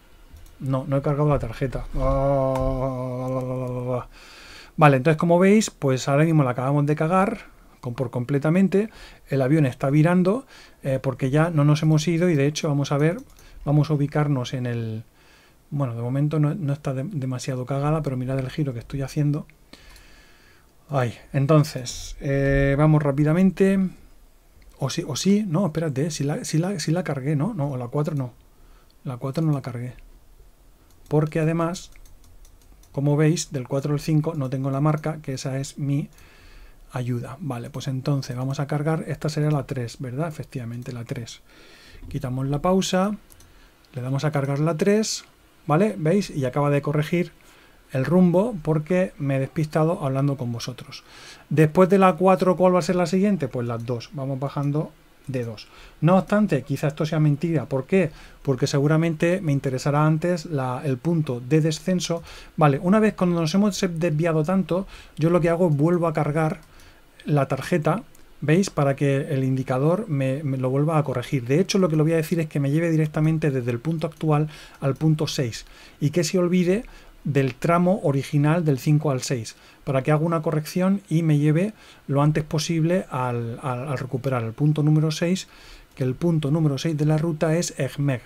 No, no he cargado la tarjeta. Ah, Vale, entonces como veis, pues ahora mismo la acabamos de cagar por completamente. El avión está virando eh, porque ya no nos hemos ido y de hecho vamos a ver, vamos a ubicarnos en el... Bueno, de momento no, está demasiado cagada, pero mirad el giro que estoy haciendo. Ay, entonces, eh, vamos rápidamente. O sí, o sí, no, espérate, eh, si la, si la, si la cargué, ¿no? No, la 4 no. La 4 no la cargué. Porque además como veis, del 4 al 5 no tengo la marca, que esa es mi ayuda. Vale, pues entonces vamos a cargar, esta sería la 3, ¿verdad? Efectivamente, la 3. Quitamos la pausa, le damos a cargar la 3, ¿vale? ¿Veis? Y acaba de corregir el rumbo porque me he despistado hablando con vosotros. Después de la 4, ¿cuál va a ser la siguiente? Pues las 2. Vamos bajando de 2. No obstante, quizá esto sea mentira. ¿Por qué? Porque seguramente me interesará antes el punto de descenso. Vale, una vez cuando nos hemos desviado tanto, yo lo que hago es vuelvo a cargar la tarjeta, ¿veis? Para que el indicador me, me lo vuelva a corregir. De hecho, lo que le voy a decir es que me lleve directamente desde el punto actual al punto 6 y que se olvide del tramo original del 5 al 6 para que haga una corrección y me lleve lo antes posible al, al, recuperar el punto número 6, que el punto número 6 de la ruta es Egmeg.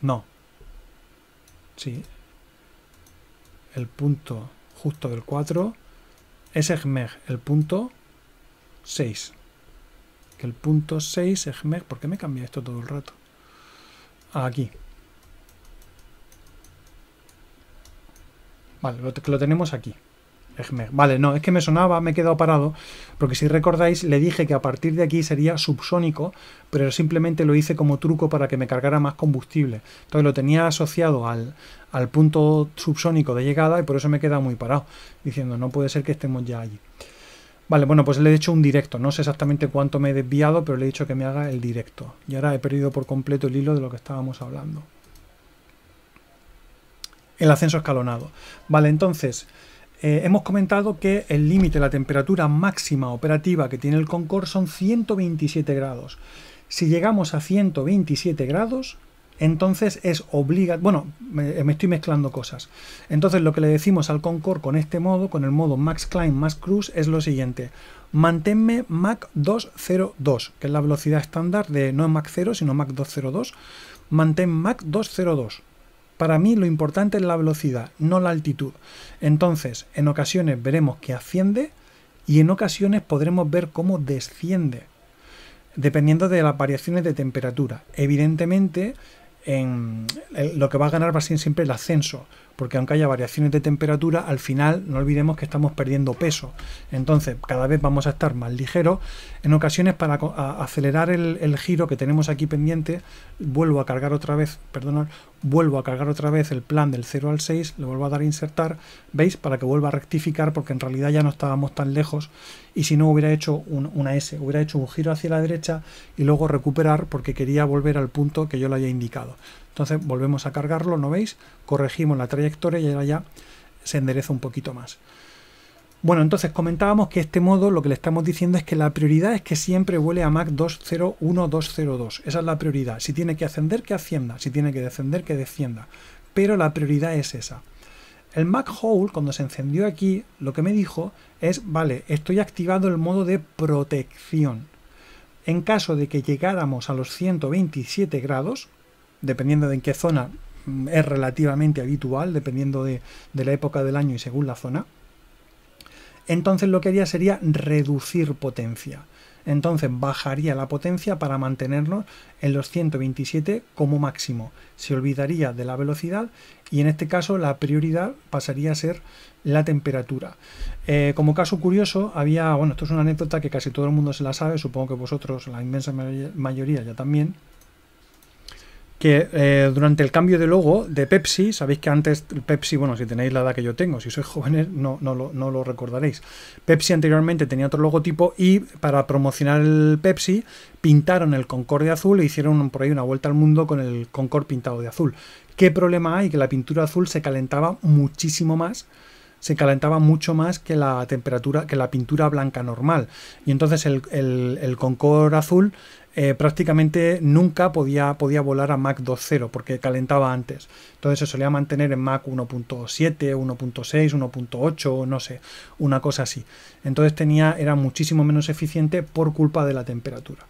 No. Sí. El punto justo del 4 es Egmeg, el punto 6. Que el punto 6 Egmeg, ¿por qué me cambia esto todo el rato? Aquí. Vale, lo, tenemos aquí. Vale, no, es que me sonaba, me he quedado parado, porque si recordáis le dije que a partir de aquí sería subsónico, pero simplemente lo hice como truco para que me cargara más combustible. Entonces lo tenía asociado al, al punto subsónico de llegada y por eso me he quedado muy parado, diciendo no puede ser que estemos ya allí. Vale, bueno, pues le he hecho un directo, no sé exactamente cuánto me he desviado, pero le he dicho que me haga el directo. Y ahora he perdido por completo el hilo de lo que estábamos hablando el ascenso escalonado. Vale, entonces, eh, hemos comentado que el límite, la temperatura máxima operativa que tiene el Concorde son 127 grados. Si llegamos a 127 grados, entonces es obliga. Bueno, eh, me, estoy mezclando cosas. Entonces lo que le decimos al Concorde con este modo, con el modo Max Climb, Max Cruise, es lo siguiente. Manténme Mach 202, que es la velocidad estándar de no Mach 0, sino Mach 202. Mantén Mach 202. Para mí lo importante es la velocidad, no la altitud. Entonces, en ocasiones veremos que asciende y en ocasiones podremos ver cómo desciende, dependiendo de las variaciones de temperatura. Evidentemente, en lo que va a ganar va a ser siempre el ascenso, porque aunque haya variaciones de temperatura, al final no olvidemos que estamos perdiendo peso. Entonces, cada vez vamos a estar más ligeros. En ocasiones, para acelerar el, giro que tenemos aquí pendiente, vuelvo a cargar otra vez, perdonad, vuelvo a cargar otra vez el plan del 0 al 6, le vuelvo a dar a insertar, ¿veis? Para que vuelva a rectificar, porque en realidad ya no estábamos tan lejos. Y si no, hubiera hecho una S, hubiera hecho un giro hacia la derecha y luego recuperar, porque quería volver al punto que yo le había indicado. Entonces volvemos a cargarlo, ¿no veis? Corregimos la trayectoria y ahora ya se endereza un poquito más. Bueno, entonces comentábamos que este modo lo que le estamos diciendo es que la prioridad es que siempre huele a Mac 201202. Esa es la prioridad. Si tiene que ascender, que ascienda. Si tiene que descender, que descienda. Pero la prioridad es esa. El Mac Hole, cuando se encendió aquí, lo que me dijo es, vale, estoy activado el modo de protección. En caso de que llegáramos a los 127 grados, dependiendo de en qué zona, mm, es relativamente habitual, dependiendo de, la época del año y según la zona. Entonces lo que haría sería reducir potencia. Entonces bajaría la potencia para mantenernos en los 127 como máximo. Se olvidaría de la velocidad y en este caso la prioridad pasaría a ser la temperatura. Eh, como caso curioso, había, bueno, esto es una anécdota que casi todo el mundo se la sabe, supongo que vosotros, la inmensa mayoría ya también, que eh, durante el cambio de logo de Pepsi, sabéis que antes Pepsi, bueno, si tenéis la edad que yo tengo, si sois jóvenes no, no, lo, recordaréis. Pepsi anteriormente tenía otro logotipo y para promocionar el Pepsi pintaron el Concorde azul e hicieron por ahí una vuelta al mundo con el Concorde pintado de azul. ¿Qué problema hay? Que la pintura azul se calentaba muchísimo más se calentaba mucho más que la temperatura, que la pintura blanca normal. Y entonces el, el, el Concorde azul eh, prácticamente nunca podía, podía volar a Mac 2.0 porque calentaba antes. Entonces se solía mantener en Mac 1.7, 1.6, 1.8, no sé, una cosa así. Entonces tenía, era muchísimo menos eficiente por culpa de la temperatura.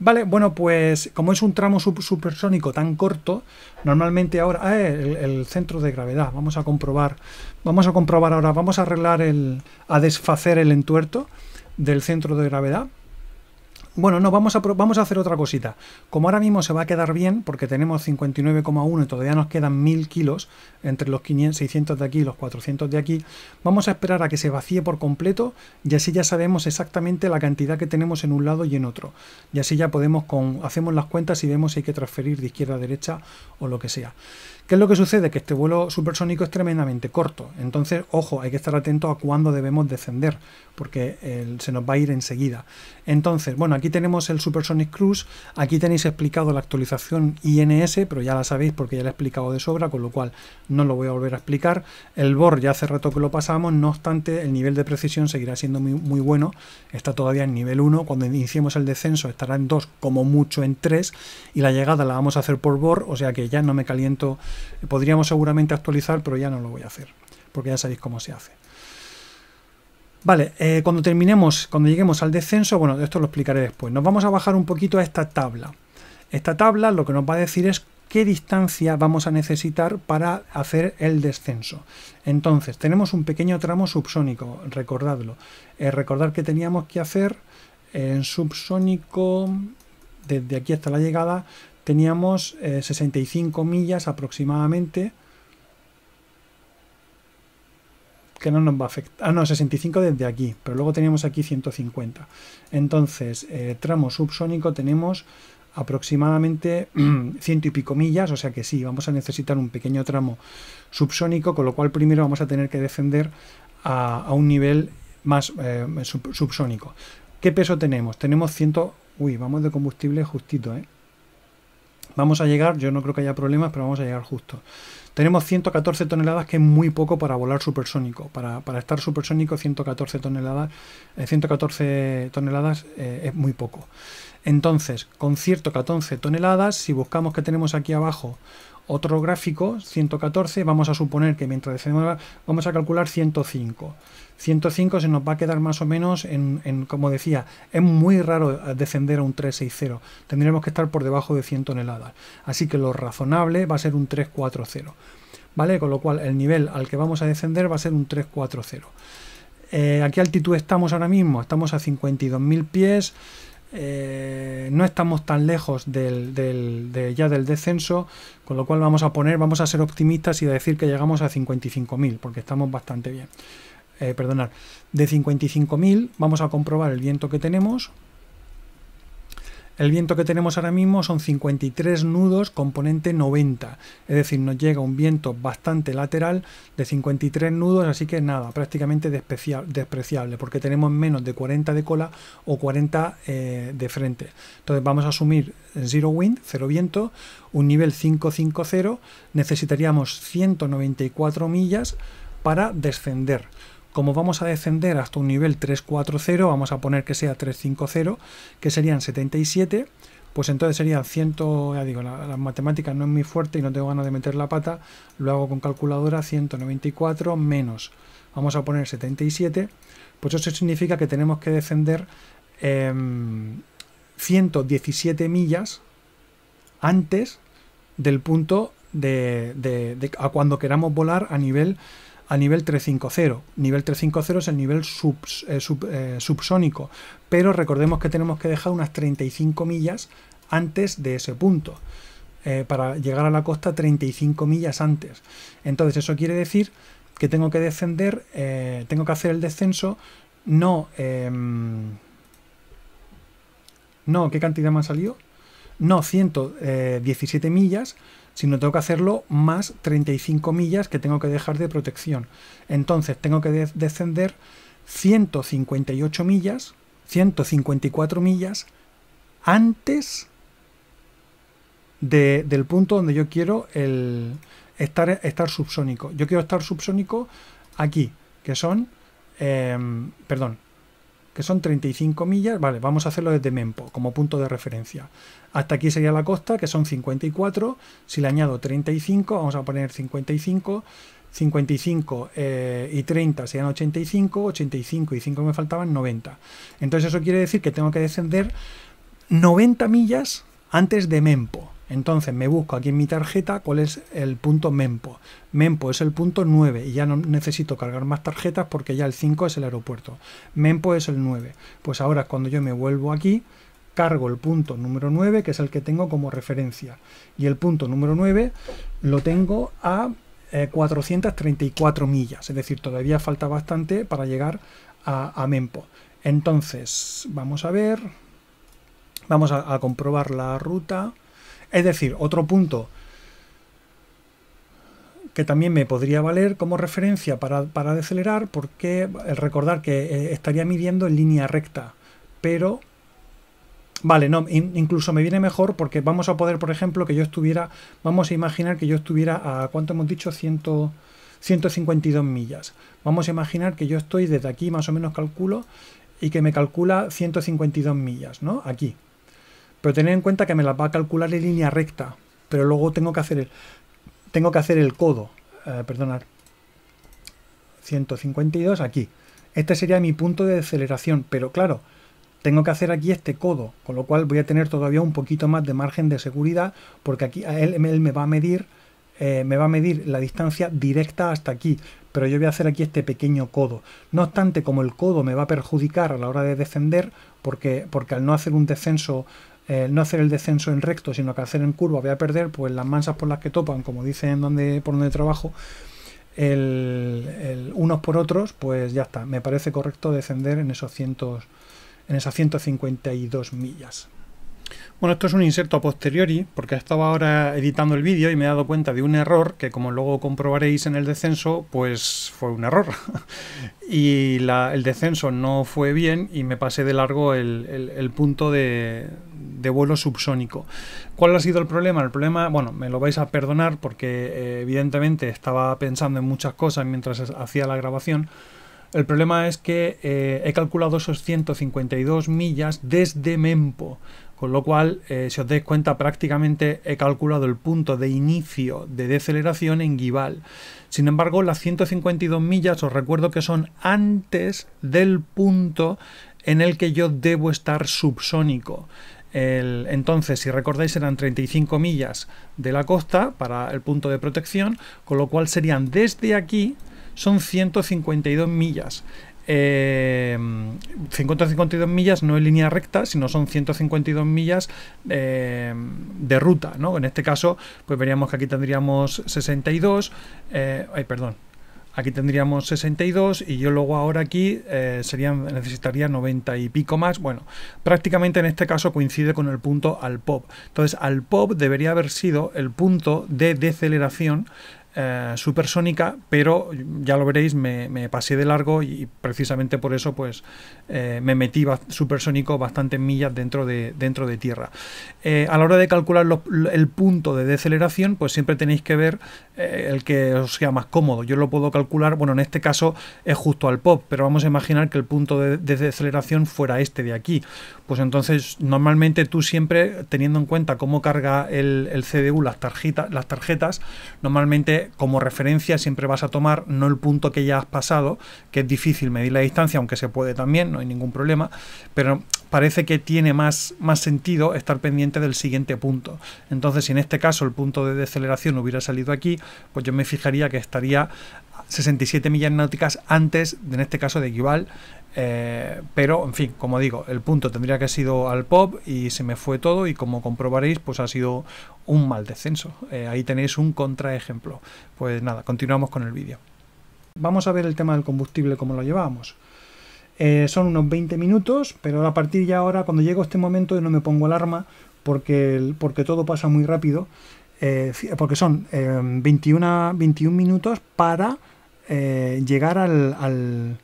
Vale, bueno, pues como es un tramo supersónico tan corto, normalmente ahora. Ah, eh, el, el, centro de gravedad. Vamos a comprobar. Vamos a comprobar ahora. Vamos a arreglar el. a desfacer el entuerto del centro de gravedad. Bueno, no, vamos a, vamos a hacer otra cosita. Como ahora mismo se va a quedar bien, porque tenemos 59,1 y todavía nos quedan 1000 kilos, entre los 500, 600 de aquí y los 400 de aquí, vamos a esperar a que se vacíe por completo y así ya sabemos exactamente la cantidad que tenemos en un lado y en otro. Y así ya podemos, con, hacemos las cuentas y vemos si hay que transferir de izquierda a derecha o lo que sea. ¿Qué es lo que sucede? Que este vuelo supersónico es tremendamente corto. Entonces, ojo, hay que estar atento a cuándo debemos descender, porque eh, se nos va a ir enseguida. Entonces, bueno, aquí tenemos el Supersonic Cruise. Aquí tenéis explicado la actualización INS, pero ya la sabéis porque ya la he explicado de sobra, con lo cual no lo voy a volver a explicar. El BOR ya hace rato que lo pasamos, no obstante, el nivel de precisión seguirá siendo muy, muy bueno. Está todavía en nivel 1. Cuando iniciemos el descenso estará en 2, como mucho en 3. Y la llegada la vamos a hacer por BOR, o sea que ya no me caliento. Podríamos seguramente actualizar, pero ya no lo voy a hacer, porque ya sabéis cómo se hace. Vale, eh, cuando terminemos, cuando lleguemos al descenso, bueno, esto lo explicaré después. Nos vamos a bajar un poquito a esta tabla. Esta tabla lo que nos va a decir es qué distancia vamos a necesitar para hacer el descenso. Entonces, tenemos un pequeño tramo subsónico, recordadlo. Eh, recordar que teníamos que hacer eh, en subsónico, desde aquí hasta la llegada, teníamos 65 eh, millas aproximadamente. Que no nos va a afectar. Ah, no, 65 desde aquí, pero luego teníamos aquí 150. Entonces, eh, tramo subsónico tenemos aproximadamente *clears throat* ciento y pico millas, o sea que sí, vamos a necesitar un pequeño tramo subsónico, con lo cual primero vamos a tener que descender a, un nivel más eh, subsónico. ¿Qué peso tenemos? Tenemos 100... Uy, vamos de combustible justito, ¿eh? Vamos a llegar, yo no creo que haya problemas, pero vamos a llegar justo. Tenemos 114 toneladas, que es muy poco para volar supersónico. Para, estar supersónico, 114 toneladas, 114 eh, toneladas eh, es muy poco. Entonces, con 114 toneladas, si buscamos que tenemos aquí abajo otro gráfico, 114, vamos a suponer que mientras decimos, vamos a calcular 105. 105 se nos va a quedar más o menos en, como decía, es muy raro descender a un 360. Tendremos que estar por debajo de 100 toneladas. Así que lo razonable va a ser un 340. ¿Vale? Con lo cual el nivel al que vamos a descender va a ser un 340. Eh, ¿A qué altitud estamos ahora mismo? Estamos a 52.000 pies. Eh, no estamos tan lejos ya del descenso, con lo cual vamos a poner, vamos a ser optimistas y a decir que llegamos a 55.000, porque estamos bastante bien. Eh, perdonar, de 55.000. Vamos a comprobar el viento que tenemos. El viento que tenemos ahora mismo son 53 nudos componente 90, es decir, nos llega un viento bastante lateral de 53 nudos, así que nada, prácticamente despreciable, porque tenemos menos de 40 de cola o 40 eh, de frente. Entonces vamos a asumir 0 wind, 0 viento, un nivel 550, necesitaríamos 194 millas para descender. Como vamos a descender hasta un nivel 340, vamos a poner que sea 350, que serían 77, pues entonces serían 100, ya digo, la, las matemáticas no es muy fuerte y no tengo ganas de meter la pata, lo hago con calculadora 194 menos, vamos a poner 77, pues eso significa que tenemos que descender 117 em, millas antes del punto de, de, a cuando queramos volar a nivel a nivel 350. Nivel 350 es el nivel sub, eh, eh, subsónico, pero recordemos que tenemos que dejar unas 35 millas antes de ese punto. Eh, para llegar a la costa 35 millas antes. Entonces eso quiere decir que tengo que descender, tengo que hacer el descenso, no... Em, no, ¿qué cantidad más salió No, 117 millas, no, tengo que hacerlo más 35 millas que tengo que dejar de protección. Entonces tengo que descender 158 millas, 154 millas antes del punto donde yo quiero el estar, estar subsónico. Yo quiero estar subsónico aquí, que son, em, perdón, que son 35 millas, vale, vamos a hacerlo desde Mempo como punto de referencia. Hasta aquí sería la costa, que son 54, si le añado 35, vamos a poner 55, 55 y 30 eh, serían 85, 85 y 5 me faltaban 90. Entonces eso quiere decir que tengo que descender 90 millas antes de Mempo. Entonces me busco aquí en mi tarjeta cuál es el punto MEMPO. MEMPO es el punto 9 y ya no necesito cargar más tarjetas porque ya el 5 es el aeropuerto. MEMPO es el 9. Pues ahora cuando yo me vuelvo aquí, cargo el punto número 9, que es el que tengo como referencia. Y el punto número 9 lo tengo a 434 eh, millas, es decir, todavía falta bastante para llegar a, Mempo. Entonces, vamos a ver, vamos a comprobar la ruta. Es decir, otro punto que también me podría valer como referencia para, decelerar, porque el eh, recordar que eh, estaría midiendo en línea recta, pero... Vale, no, incluso me viene mejor porque vamos a poder, por ejemplo, que yo estuviera, vamos a imaginar que yo estuviera a, ¿cuánto hemos dicho? 152 millas. Vamos a imaginar que yo estoy desde aquí, más o menos calculo, y que me calcula 152 millas, ¿no? Aquí, pero tened en cuenta que me las va a calcular en línea recta. Pero luego tengo que hacer el, tengo que hacer el codo. Eh, perdonad. 152 aquí. Este sería mi punto de aceleración. Pero claro, tengo que hacer aquí este codo. Con lo cual voy a tener todavía un poquito más de margen de seguridad. Porque aquí él, él me va a medir. Eh, me va a medir la distancia directa hasta aquí, pero yo voy a hacer aquí este pequeño codo. No obstante, como el codo me va a perjudicar a la hora de descender, porque, porque al no hacer un descenso no hacer el descenso en recto, sino que hacer en curva voy a perder, pues las mansas por las que topan, como dicen donde, por donde trabajo, unos por otros, pues ya está. Me parece correcto descender en esos cientos, en esas 152 millas. Bueno, esto es un inserto a posteriori, porque estaba ahora editando el vídeo y me he dado cuenta de un error que, como luego comprobaréis en el descenso, pues fue un error. *laughs* y el descenso no fue bien y me pasé de largo el, punto de, vuelo subsónico. ¿Cuál ha sido el problema? El problema, bueno, me lo vais a perdonar porque eh, evidentemente estaba pensando en muchas cosas mientras hacía la grabación. El problema es que eh, he calculado esos 152 millas desde Mempo, con lo cual, eh, si os dais cuenta, prácticamente he calculado el punto de inicio de deceleración en Gival. Sin embargo, las 152 millas os recuerdo que son antes del punto en el que yo debo estar subsónico. entonces, si recordáis, eran 35 millas de la costa para el punto de protección, con lo cual serían desde aquí son 152 millas. Eh, 152 millas no en línea recta, sino son 152 millas eh, de ruta, ¿no? En este caso, pues veríamos que aquí tendríamos 62, eh, ay, perdón, aquí tendríamos 62 y yo luego ahora aquí eh, serían, necesitaría 90 y pico más. Bueno, prácticamente en este caso coincide con el punto al pop. Entonces al pop debería haber sido el punto de deceleración eh, supersónica, pero ya lo veréis, me, pasé de largo y precisamente por eso pues eh, me metí supersónico bastantes millas dentro de, dentro de tierra. Eh, a la hora de calcular el punto de deceleración, pues siempre tenéis que ver el que os sea más cómodo. Yo lo puedo calcular, bueno, en este caso es justo al pop, pero vamos a imaginar que el punto de, de deceleración fuera este de aquí pues entonces normalmente tú siempre teniendo en cuenta cómo carga el, CDU las, tarjetas, las tarjetas, normalmente como referencia siempre vas a tomar no el punto que ya has pasado, que es difícil medir la distancia, aunque se puede también, no hay ningún problema, pero parece que tiene más, más sentido estar pendiente del siguiente punto. Entonces, si en este caso el punto de deceleración hubiera salido aquí, pues yo me fijaría que estaría 67 millas náuticas antes, en este caso de equivalente. Eh, pero, en fin, como digo, el punto tendría que haber sido al pop y se me fue todo y como comprobaréis, pues ha sido un mal descenso. Eh, ahí tenéis un contraejemplo. Pues nada, continuamos con el vídeo. Vamos a ver el tema del combustible como lo llevamos eh, son unos 20 minutos, pero a partir de ahora, cuando llego a este momento, no me pongo alarma porque, porque todo pasa muy rápido. porque son 21, 21 minutos para llegar al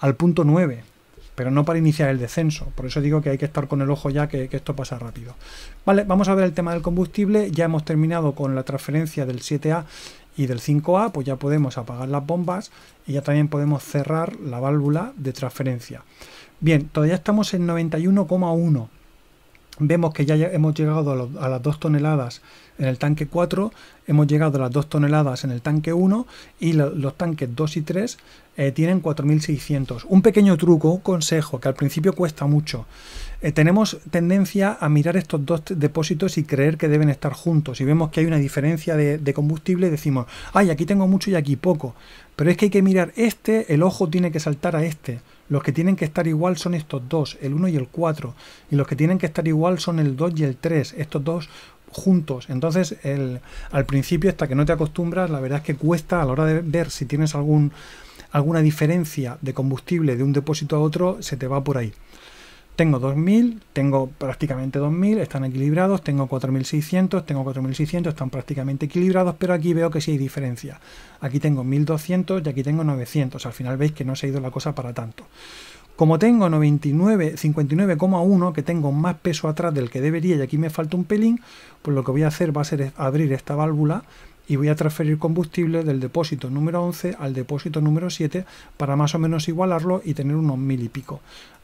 al punto 9, pero no para iniciar el descenso. Por eso digo que hay que estar con el ojo ya que, que, esto pasa rápido. Vale, vamos a ver el tema del combustible. Ya hemos terminado con la transferencia del 7A y del 5A, pues ya podemos apagar las bombas y ya también podemos cerrar la válvula de transferencia. Bien, todavía estamos en 91,1 vemos que ya hemos llegado a, las 2 toneladas en el tanque 4, hemos llegado a las 2 toneladas en el tanque 1 y los tanques 2 y 3 eh, tienen 4600. Un pequeño truco, un consejo que al principio cuesta mucho. Eh, tenemos tendencia a mirar estos dos depósitos y creer que deben estar juntos. Y vemos que hay una diferencia de, combustible decimos, ay, aquí tengo mucho y aquí poco. Pero es que hay que mirar este, el ojo tiene que saltar a este. Los que tienen que estar igual son estos dos, el 1 y el 4. Y los que tienen que estar igual son el 2 y el 3. Estos dos juntos. Entonces, al principio, hasta que no te acostumbras, la verdad es que cuesta a la hora de ver si tienes algún, alguna diferencia de combustible de un depósito a otro, se te va por ahí. Tengo 2.000, tengo prácticamente 2.000, están equilibrados, tengo 4.600, tengo 4.600, están prácticamente equilibrados, pero aquí veo que sí hay diferencia. Aquí tengo 1.200 y aquí tengo 900, al final veis que no se ha ido la cosa para tanto. Como tengo 99, 59,1, que tengo más peso atrás del que debería y aquí me falta un pelín, pues lo que voy a hacer va a ser abrir esta válvula y voy a transferir combustible del depósito número 11 al depósito número 7 para más o menos igualarlo y tener unos mil y pico.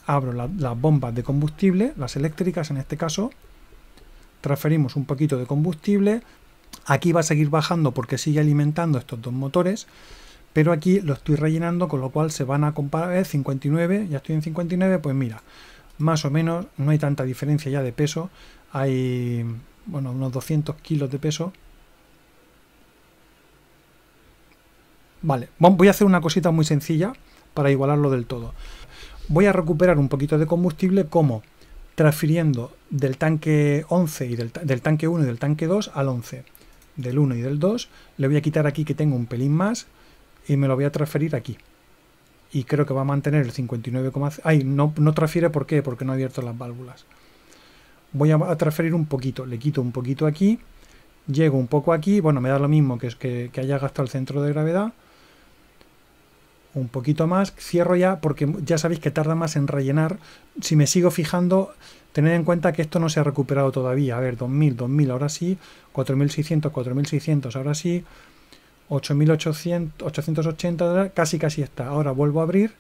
Abro las bombas de combustible, las eléctricas en este caso, transferimos un poquito de combustible, aquí va a seguir bajando porque sigue alimentando estos dos motores, pero aquí lo estoy rellenando, con lo cual se van a comparar 59, ¿eh? ya estoy en 59, pues mira, más o menos, no hay tanta diferencia ya de peso, hay bueno, unos 200 kilos de peso Vale, voy a hacer una cosita muy sencilla para igualarlo del todo. Voy a recuperar un poquito de combustible como transfiriendo del tanque 11 y del, tanque 1 y del tanque 2 al 11. Del 1 y del 2 le voy a quitar aquí que tengo un pelín más y me lo voy a transferir aquí. Y creo que va a mantener el 59, ay, no, no transfiere ¿por qué? Porque no he abierto las válvulas. Voy a transferir un poquito, le quito un poquito aquí, llego un poco aquí, bueno, me da lo mismo que, que haya gastado el centro de gravedad un poquito más, cierro ya porque ya sabéis que tarda más en rellenar. Si me sigo fijando, tened en cuenta que esto no se ha recuperado todavía. A ver, 2000, 2000 ahora sí, 4600, 4600 ahora sí, 8800, 880 casi casi está. Ahora vuelvo a abrir,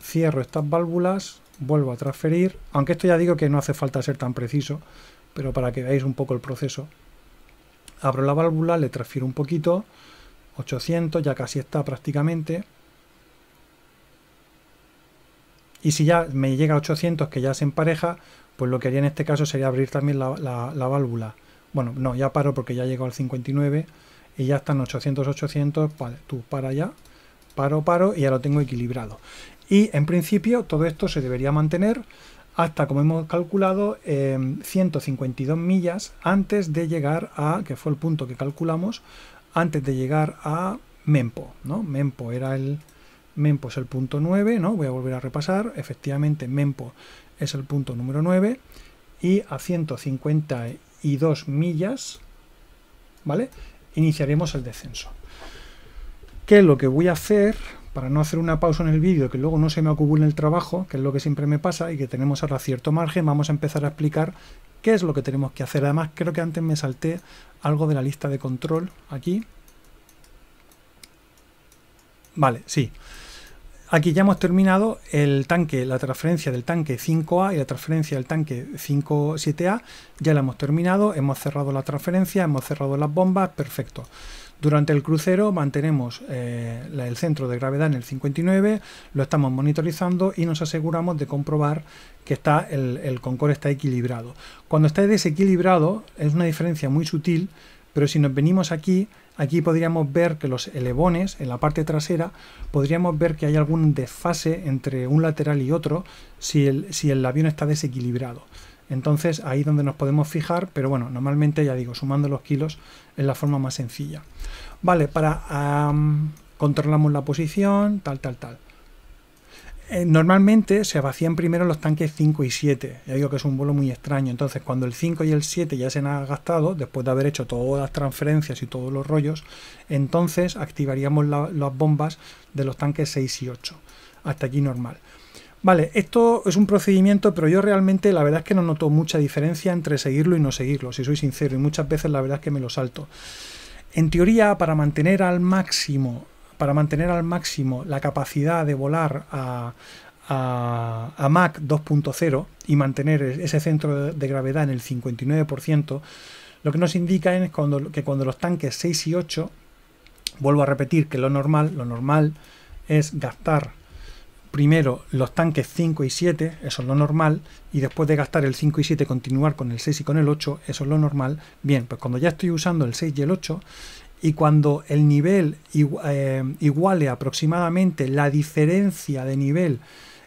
cierro estas válvulas, vuelvo a transferir, aunque esto ya digo que no hace falta ser tan preciso, pero para que veáis un poco el proceso. Abro la válvula, le transfiero un poquito, 800, ya casi está prácticamente. Y si ya me llega a 800, que ya se empareja, pues lo que haría en este caso sería abrir también la, válvula. Bueno, no, ya paro porque ya llegó al 59 y ya están 800, 800. Vale, tú para ya, paro, paro y ya lo tengo equilibrado. Y en principio todo esto se debería mantener hasta, como hemos calculado, 152 millas antes de llegar a, que fue el punto que calculamos, antes de llegar a Mempo, ¿no? Mempo era el, Mempo es el punto 9, ¿no? Voy a volver a repasar. Efectivamente, Mempo es el punto número 9 y a 152 millas, ¿vale? Iniciaremos el descenso. ¿Qué es lo que voy a hacer? Para no hacer una pausa en el vídeo, que luego no se me acumule el trabajo, que es lo que siempre me pasa y que tenemos ahora cierto margen, vamos a empezar a explicar qué es lo que tenemos que hacer. Además, creo que antes me salté algo de la lista de control aquí. Vale, sí. Aquí ya hemos terminado el tanque, la transferencia del tanque 5A y la transferencia del tanque 57A. Ya la hemos terminado, hemos cerrado la transferencia, hemos cerrado las bombas, perfecto. Durante el crucero mantenemos eh, el centro de gravedad en el 59, lo estamos monitorizando y nos aseguramos de comprobar que está el, el Concorde está equilibrado. Cuando está desequilibrado es una diferencia muy sutil pero si nos venimos aquí, aquí podríamos ver que los elevones, en la parte trasera, podríamos ver que hay algún desfase entre un lateral y otro si el, si el avión está desequilibrado. Entonces ahí es donde nos podemos fijar, pero bueno, normalmente ya digo, sumando los kilos es la forma más sencilla. Vale, para controlamos la posición, tal, tal, tal. Eh, normalmente se vacían primero los tanques 5 y 7. Ya digo que es un vuelo muy extraño. Entonces, cuando el 5 y el 7 ya se han gastado, después de haber hecho todas las transferencias y todos los rollos, entonces activaríamos las bombas de los tanques 6 y 8. Hasta aquí normal. Vale, esto es un procedimiento, pero yo realmente la verdad es que no noto mucha diferencia entre seguirlo y no seguirlo, si soy sincero, y muchas veces la verdad es que me lo salto. En teoría, para mantener al máximo para mantener al máximo la capacidad de volar a, Mac 2.0 y mantener e-, ese centro de gravedad en el 59%, lo que nos indica es que cuando los tanques 6 y 8, vuelvo a repetir que lo normal, lo normal es gastar primero los tanques 5 y 7, eso es lo normal, y después de gastar el 5 y 7 continuar con el 6 y con el 8, eso es lo normal. Bien, pues cuando ya estoy usando el 6 y el 8 y cuando el nivel eh, iguale aproximadamente la diferencia de nivel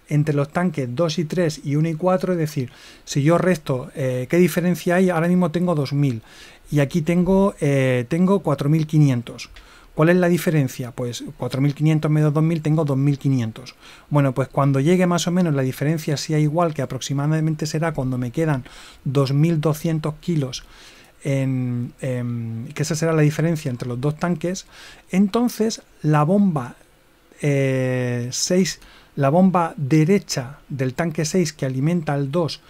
entre los tanques 2 y 3 y 1 y 4, es decir, si yo resto, eh, ¿qué diferencia hay? Ahora mismo tengo 2000 y aquí tengo, eh, tengo 4500. ¿Cuál es la diferencia? Pues 4.500 menos 2.000 tengo 2.500. Bueno, pues cuando llegue más o menos la diferencia sea igual, que aproximadamente será cuando me quedan 2.200 kilos en, em, que esa será la diferencia entre los dos tanques, entonces la bomba 6, eh, la bomba derecha del tanque 6 que alimenta al 2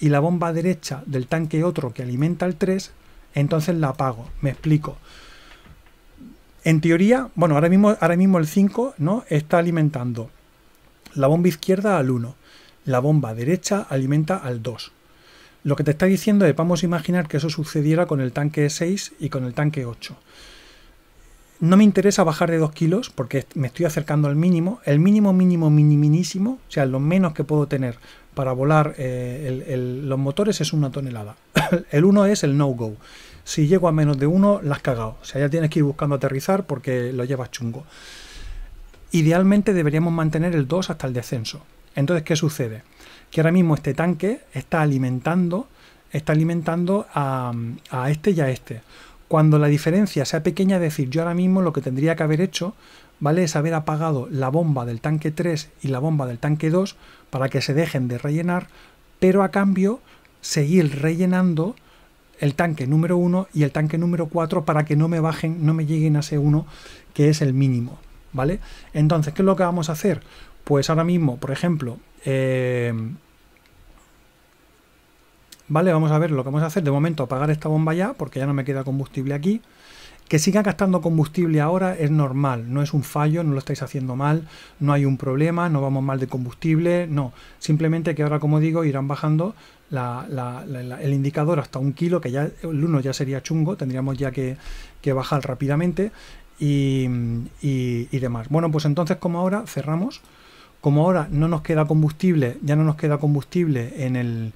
y la bomba derecha del tanque otro que alimenta al 3, entonces la apago. Me explico. En teoría, bueno, ahora mismo, ahora mismo el 5 ¿no? está alimentando la bomba izquierda al 1, la bomba derecha alimenta al 2. Lo que te está diciendo es, vamos a imaginar que eso sucediera con el tanque 6 y con el tanque 8. No me interesa bajar de 2 kilos porque me estoy acercando al mínimo. El mínimo, mínimo, miniminísimo, o sea, lo menos que puedo tener para volar eh, los motores es una tonelada. *coughs* el 1 es el no-go. Si llego a menos de 1, las has cagado. O sea, ya tienes que ir buscando aterrizar porque lo llevas chungo. Idealmente deberíamos mantener el 2 hasta el descenso. Entonces, ¿qué sucede? que ahora mismo este tanque está alimentando, está alimentando a, a este y a este. Cuando la diferencia sea pequeña, es decir, yo ahora mismo lo que tendría que haber hecho, ¿vale? Es haber apagado la bomba del tanque 3 y la bomba del tanque 2 para que se dejen de rellenar, pero a cambio seguir rellenando el tanque número 1 y el tanque número 4 para que no me bajen, no me lleguen a ese 1 que es el mínimo, ¿vale? Entonces, ¿qué es lo que vamos a hacer? Pues ahora mismo, por ejemplo, eh, vale, vamos a ver lo que vamos a hacer. De momento apagar esta bomba ya, porque ya no me queda combustible aquí. Que siga gastando combustible ahora es normal, no es un fallo, no lo estáis haciendo mal, no hay un problema, no vamos mal de combustible, no. Simplemente que ahora, como digo, irán bajando el indicador hasta un kilo, que ya el 1 ya sería chungo, tendríamos ya que, bajar rápidamente y, y demás. Bueno, pues entonces como ahora cerramos. Como ahora no nos queda combustible, ya no nos queda combustible en el,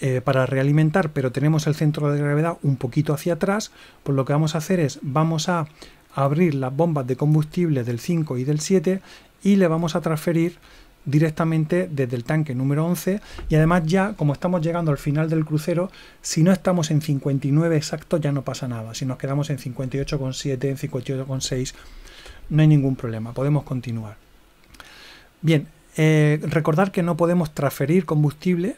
eh, para realimentar, pero tenemos el centro de gravedad un poquito hacia atrás, pues lo que vamos a hacer es, vamos a abrir las bombas de combustible del 5 y del 7 y le vamos a transferir directamente desde el tanque número 11 y además ya como estamos llegando al final del crucero si no estamos en 59 exacto ya no pasa nada si nos quedamos en 58,7 en 58,6 no hay ningún problema podemos continuar Bien, eh, recordar que no podemos transferir combustible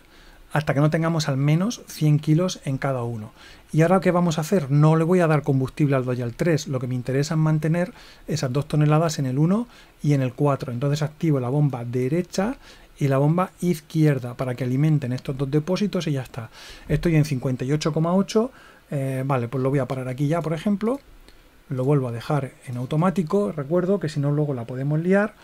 hasta que no tengamos al menos 100 kilos en cada uno. ¿Y ahora qué vamos a hacer? No le voy a dar combustible al 2 y al 3. Lo que me interesa es mantener esas 2 toneladas en el 1 y en el 4. Entonces activo la bomba derecha y la bomba izquierda para que alimenten estos dos depósitos y ya está. Estoy en 58,8. Eh, vale, pues lo voy a parar aquí ya, por ejemplo. Lo vuelvo a dejar en automático. Recuerdo que si no, luego la podemos liar.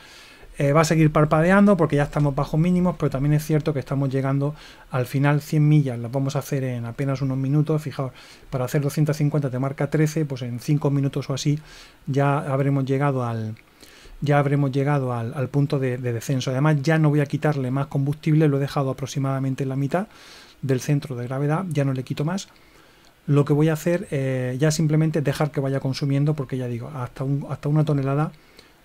Eh, va a seguir parpadeando porque ya estamos bajo mínimos, pero también es cierto que estamos llegando al final 100 millas, las vamos a hacer en apenas unos minutos, fijaos, para hacer 250 te marca 13, pues en 5 minutos o así ya habremos llegado al ya habremos llegado al, punto de, descenso. Además ya no voy a quitarle más combustible, lo he dejado aproximadamente en la mitad del centro de gravedad, ya no le quito más. Lo que voy a hacer eh, ya simplemente dejar que vaya consumiendo porque ya digo, hasta, hasta una tonelada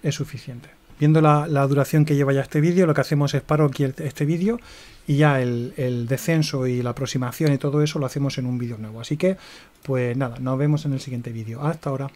es suficiente. Viendo la, duración que lleva ya este vídeo, lo que hacemos es paro aquí este vídeo y ya el, el descenso y la aproximación y todo eso lo hacemos en un vídeo nuevo. Así que, pues nada, nos vemos en el siguiente vídeo. Hasta ahora.